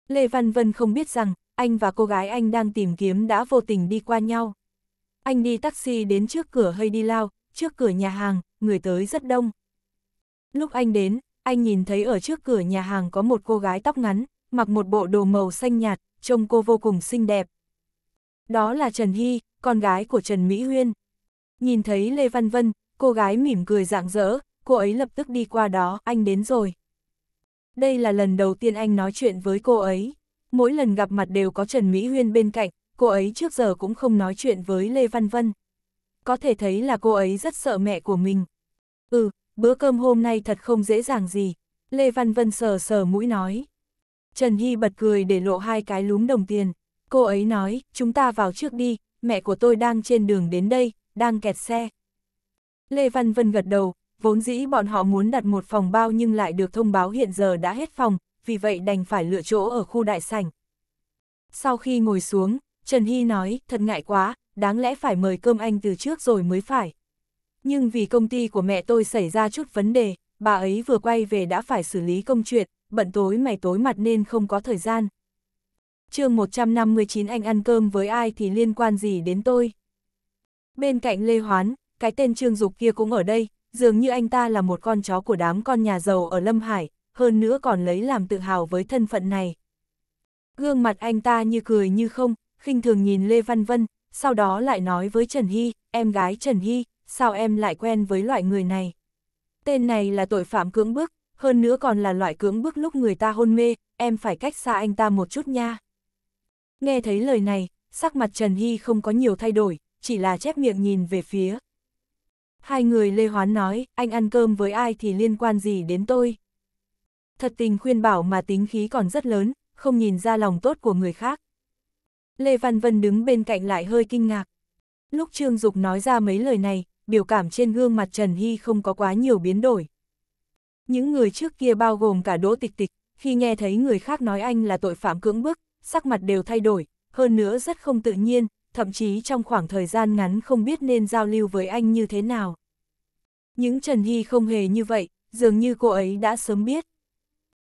Lê Văn Vân không biết rằng, anh và cô gái anh đang tìm kiếm đã vô tình đi qua nhau. Anh đi taxi đến trước cửa hơi đi lao, trước cửa nhà hàng, người tới rất đông. Lúc anh đến, anh nhìn thấy ở trước cửa nhà hàng có một cô gái tóc ngắn, mặc một bộ đồ màu xanh nhạt, trông cô vô cùng xinh đẹp, đó là Trần Hy, con gái của Trần Mỹ Huyên. Nhìn thấy Lê Văn Vân, cô gái mỉm cười rạng rỡ, cô ấy lập tức đi qua đó, anh đến rồi. Đây là lần đầu tiên anh nói chuyện với cô ấy. Mỗi lần gặp mặt đều có Trần Mỹ Huyên bên cạnh, cô ấy trước giờ cũng không nói chuyện với Lê Văn Vân. Có thể thấy là cô ấy rất sợ mẹ của mình. Ừ, bữa cơm hôm nay thật không dễ dàng gì. Lê Văn Vân sờ sờ mũi nói. Trần Hy bật cười để lộ hai cái lúm đồng tiền. Cô ấy nói, chúng ta vào trước đi, mẹ của tôi đang trên đường đến đây, đang kẹt xe. Lê Văn Vân gật đầu, vốn dĩ bọn họ muốn đặt một phòng bao nhưng lại được thông báo hiện giờ đã hết phòng, vì vậy đành phải lựa chỗ ở khu đại sảnh. Sau khi ngồi xuống, Trần Hy nói, thật ngại quá, đáng lẽ phải mời cơm anh từ trước rồi mới phải. Nhưng vì công ty của mẹ tôi xảy ra chút vấn đề, bà ấy vừa quay về đã phải xử lý công chuyện, bận tối mày tối mặt nên không có thời gian chương 159 anh ăn cơm với ai thì liên quan gì đến tôi. Bên cạnh Lê Hoán, cái tên Trương Dục kia cũng ở đây, dường như anh ta là một con chó của đám con nhà giàu ở Lâm Hải, hơn nữa còn lấy làm tự hào với thân phận này. Gương mặt anh ta như cười như không, khinh thường nhìn Lê Văn Vân, sau đó lại nói với Trần Hy, em gái Trần Hy, sao em lại quen với loại người này. Tên này là tội phạm cưỡng bức, hơn nữa còn là loại cưỡng bức lúc người ta hôn mê, em phải cách xa anh ta một chút nha. Nghe thấy lời này, sắc mặt Trần Hy không có nhiều thay đổi, chỉ là chép miệng nhìn về phía. Hai người Lê Hoán nói, anh ăn cơm với ai thì liên quan gì đến tôi. Thật tình khuyên bảo mà tính khí còn rất lớn, không nhìn ra lòng tốt của người khác. Lê Văn Vân đứng bên cạnh lại hơi kinh ngạc. Lúc Trương Dục nói ra mấy lời này, biểu cảm trên gương mặt Trần Hy không có quá nhiều biến đổi. Những người trước kia bao gồm cả Đỗ Tịch Tịch, khi nghe thấy người khác nói anh là tội phạm cưỡng bức, sắc mặt đều thay đổi, hơn nữa rất không tự nhiên, thậm chí trong khoảng thời gian ngắn không biết nên giao lưu với anh như thế nào. Những Trần Hy không hề như vậy, dường như cô ấy đã sớm biết.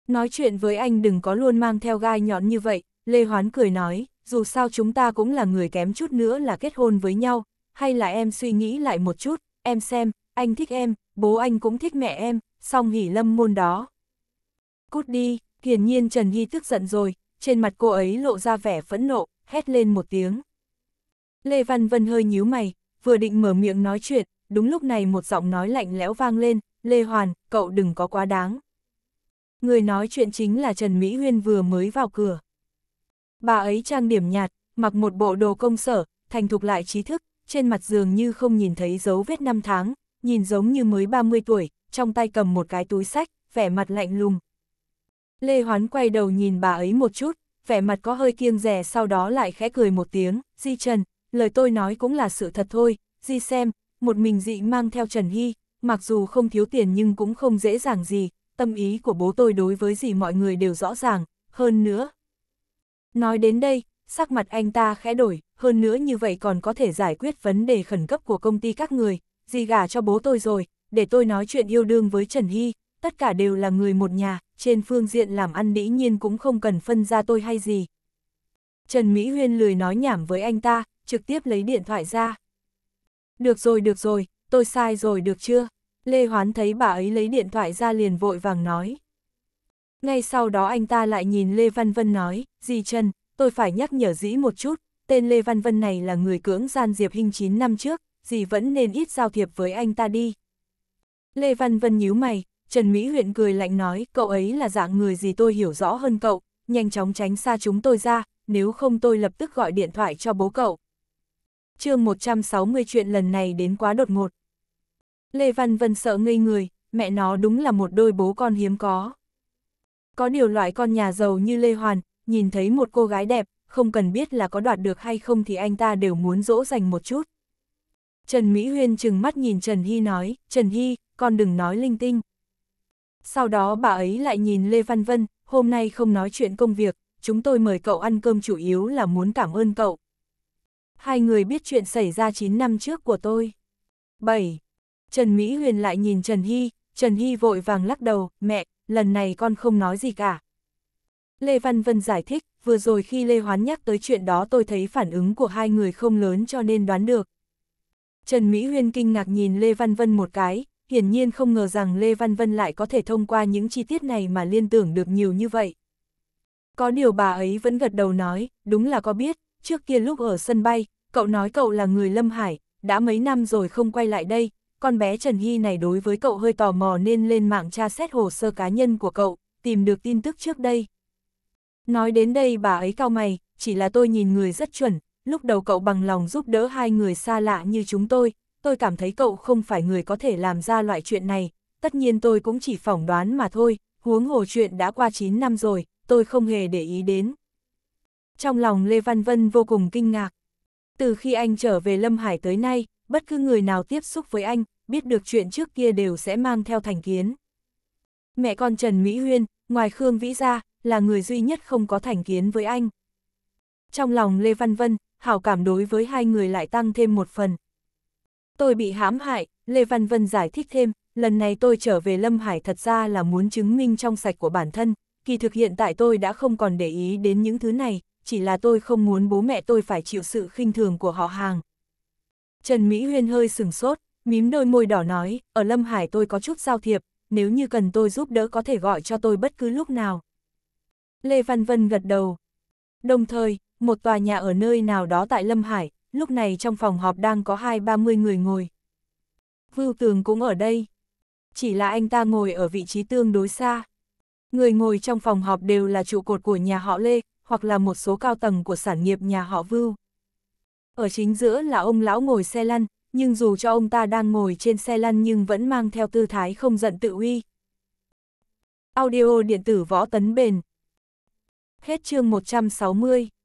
Nói chuyện với anh đừng có luôn mang theo gai nhọn như vậy, Lê Hoán cười nói, dù sao chúng ta cũng là người kém chút nữa là kết hôn với nhau, hay là em suy nghĩ lại một chút, em xem, anh thích em, bố anh cũng thích mẹ em, xong hỉ lâm môn đó. Cút đi, hiển nhiên Trần Hy tức giận rồi, trên mặt cô ấy lộ ra vẻ phẫn nộ, hét lên một tiếng. Lê Văn Vân hơi nhíu mày, vừa định mở miệng nói chuyện, đúng lúc này một giọng nói lạnh lẽo vang lên, Lê Hoàn, cậu đừng có quá đáng. Người nói chuyện chính là Trần Mỹ Huyên vừa mới vào cửa. Bà ấy trang điểm nhạt, mặc một bộ đồ công sở, thành thục lại trí thức, trên mặt dường như không nhìn thấy dấu vết năm tháng, nhìn giống như mới 30 tuổi, trong tay cầm một cái túi sách, vẻ mặt lạnh lùng, Lê Hoán quay đầu nhìn bà ấy một chút, vẻ mặt có hơi kiêng rẻ sau đó lại khẽ cười một tiếng, Di Trần, lời tôi nói cũng là sự thật thôi, Di xem, một mình dị mang theo Trần Hy, mặc dù không thiếu tiền nhưng cũng không dễ dàng gì, tâm ý của bố tôi đối với gì mọi người đều rõ ràng, hơn nữa. Nói đến đây, sắc mặt anh ta khẽ đổi, hơn nữa như vậy còn có thể giải quyết vấn đề khẩn cấp của công ty các người, gì gả cho bố tôi rồi, để tôi nói chuyện yêu đương với Trần Hy, tất cả đều là người một nhà, trên phương diện làm ăn đĩ nhiên cũng không cần phân ra tôi hay gì. Trần Mỹ Huyên lười nói nhảm với anh ta, trực tiếp lấy điện thoại ra. Được rồi, được rồi, tôi sai rồi được chưa? Lê Hoán thấy bà ấy lấy điện thoại ra liền vội vàng nói. Ngay sau đó anh ta lại nhìn Lê Văn Vân nói, gì Trần, tôi phải nhắc nhở dĩ một chút, tên Lê Văn Vân này là người cưỡng gian Diệp Hinh 9 năm trước, dì vẫn nên ít giao thiệp với anh ta đi. Lê Văn Vân nhíu mày, Trần Mỹ huyện cười lạnh nói, cậu ấy là dạng người gì tôi hiểu rõ hơn cậu, nhanh chóng tránh xa chúng tôi ra, nếu không tôi lập tức gọi điện thoại cho bố cậu. chương 160 chuyện lần này đến quá đột ngột. Lê Văn Vân sợ ngây người, mẹ nó đúng là một đôi bố con hiếm có. Có điều loại con nhà giàu như Lê Hoàn, nhìn thấy một cô gái đẹp, không cần biết là có đoạt được hay không thì anh ta đều muốn dỗ dành một chút. Trần Mỹ Huyên chừng mắt nhìn Trần Hy nói, Trần Hy, con đừng nói linh tinh, sau đó bà ấy lại nhìn Lê Văn Vân, hôm nay không nói chuyện công việc, chúng tôi mời cậu ăn cơm chủ yếu là muốn cảm ơn cậu. Hai người biết chuyện xảy ra 9 năm trước của tôi. 7. Trần Mỹ Huyền lại nhìn Trần Hy, Trần Hy vội vàng lắc đầu, mẹ, lần này con không nói gì cả. Lê Văn Vân giải thích, vừa rồi khi Lê Hoán nhắc tới chuyện đó tôi thấy phản ứng của hai người không lớn cho nên đoán được. Trần Mỹ Huyên kinh ngạc nhìn Lê Văn Vân một cái, hiển nhiên không ngờ rằng Lê Văn Vân lại có thể thông qua những chi tiết này mà liên tưởng được nhiều như vậy. Có điều bà ấy vẫn gật đầu nói, đúng là có biết, trước kia lúc ở sân bay, cậu nói cậu là người Lâm Hải, đã mấy năm rồi không quay lại đây, con bé Trần Hy này đối với cậu hơi tò mò nên lên mạng tra xét hồ sơ cá nhân của cậu, tìm được tin tức trước đây. Nói đến đây bà ấy cao mày, chỉ là tôi nhìn người rất chuẩn, lúc đầu cậu bằng lòng giúp đỡ hai người xa lạ như chúng tôi, tôi cảm thấy cậu không phải người có thể làm ra loại chuyện này, tất nhiên tôi cũng chỉ phỏng đoán mà thôi, huống hồ chuyện đã qua 9 năm rồi, tôi không hề để ý đến. Trong lòng Lê Văn Vân vô cùng kinh ngạc. Từ khi anh trở về Lâm Hải tới nay, bất cứ người nào tiếp xúc với anh, biết được chuyện trước kia đều sẽ mang theo thành kiến. Mẹ con Trần Mỹ Huyên, ngoài Khương Vĩ ra, là người duy nhất không có thành kiến với anh. Trong lòng Lê Văn Vân, hảo cảm đối với hai người lại tăng thêm một phần. Tôi bị hãm hại, Lê Văn Vân giải thích thêm, lần này tôi trở về Lâm Hải thật ra là muốn chứng minh trong sạch của bản thân, kỳ thực hiện tại tôi đã không còn để ý đến những thứ này, chỉ là tôi không muốn bố mẹ tôi phải chịu sự khinh thường của họ hàng. Trần Mỹ Huyên hơi sừng sốt, mím đôi môi đỏ nói, ở Lâm Hải tôi có chút giao thiệp, nếu như cần tôi giúp đỡ có thể gọi cho tôi bất cứ lúc nào. Lê Văn Vân gật đầu. Đồng thời, một tòa nhà ở nơi nào đó tại Lâm Hải, lúc này trong phòng họp đang có hai ba mươi người ngồi. Vưu Tường cũng ở đây. Chỉ là anh ta ngồi ở vị trí tương đối xa. Người ngồi trong phòng họp đều là trụ cột của nhà họ Lê, hoặc là một số cao tầng của sản nghiệp nhà họ Vưu. Ở chính giữa là ông lão ngồi xe lăn, nhưng dù cho ông ta đang ngồi trên xe lăn nhưng vẫn mang theo tư thái không giận tự uy. Audio điện tử võ tấn bền. Hết chương 160.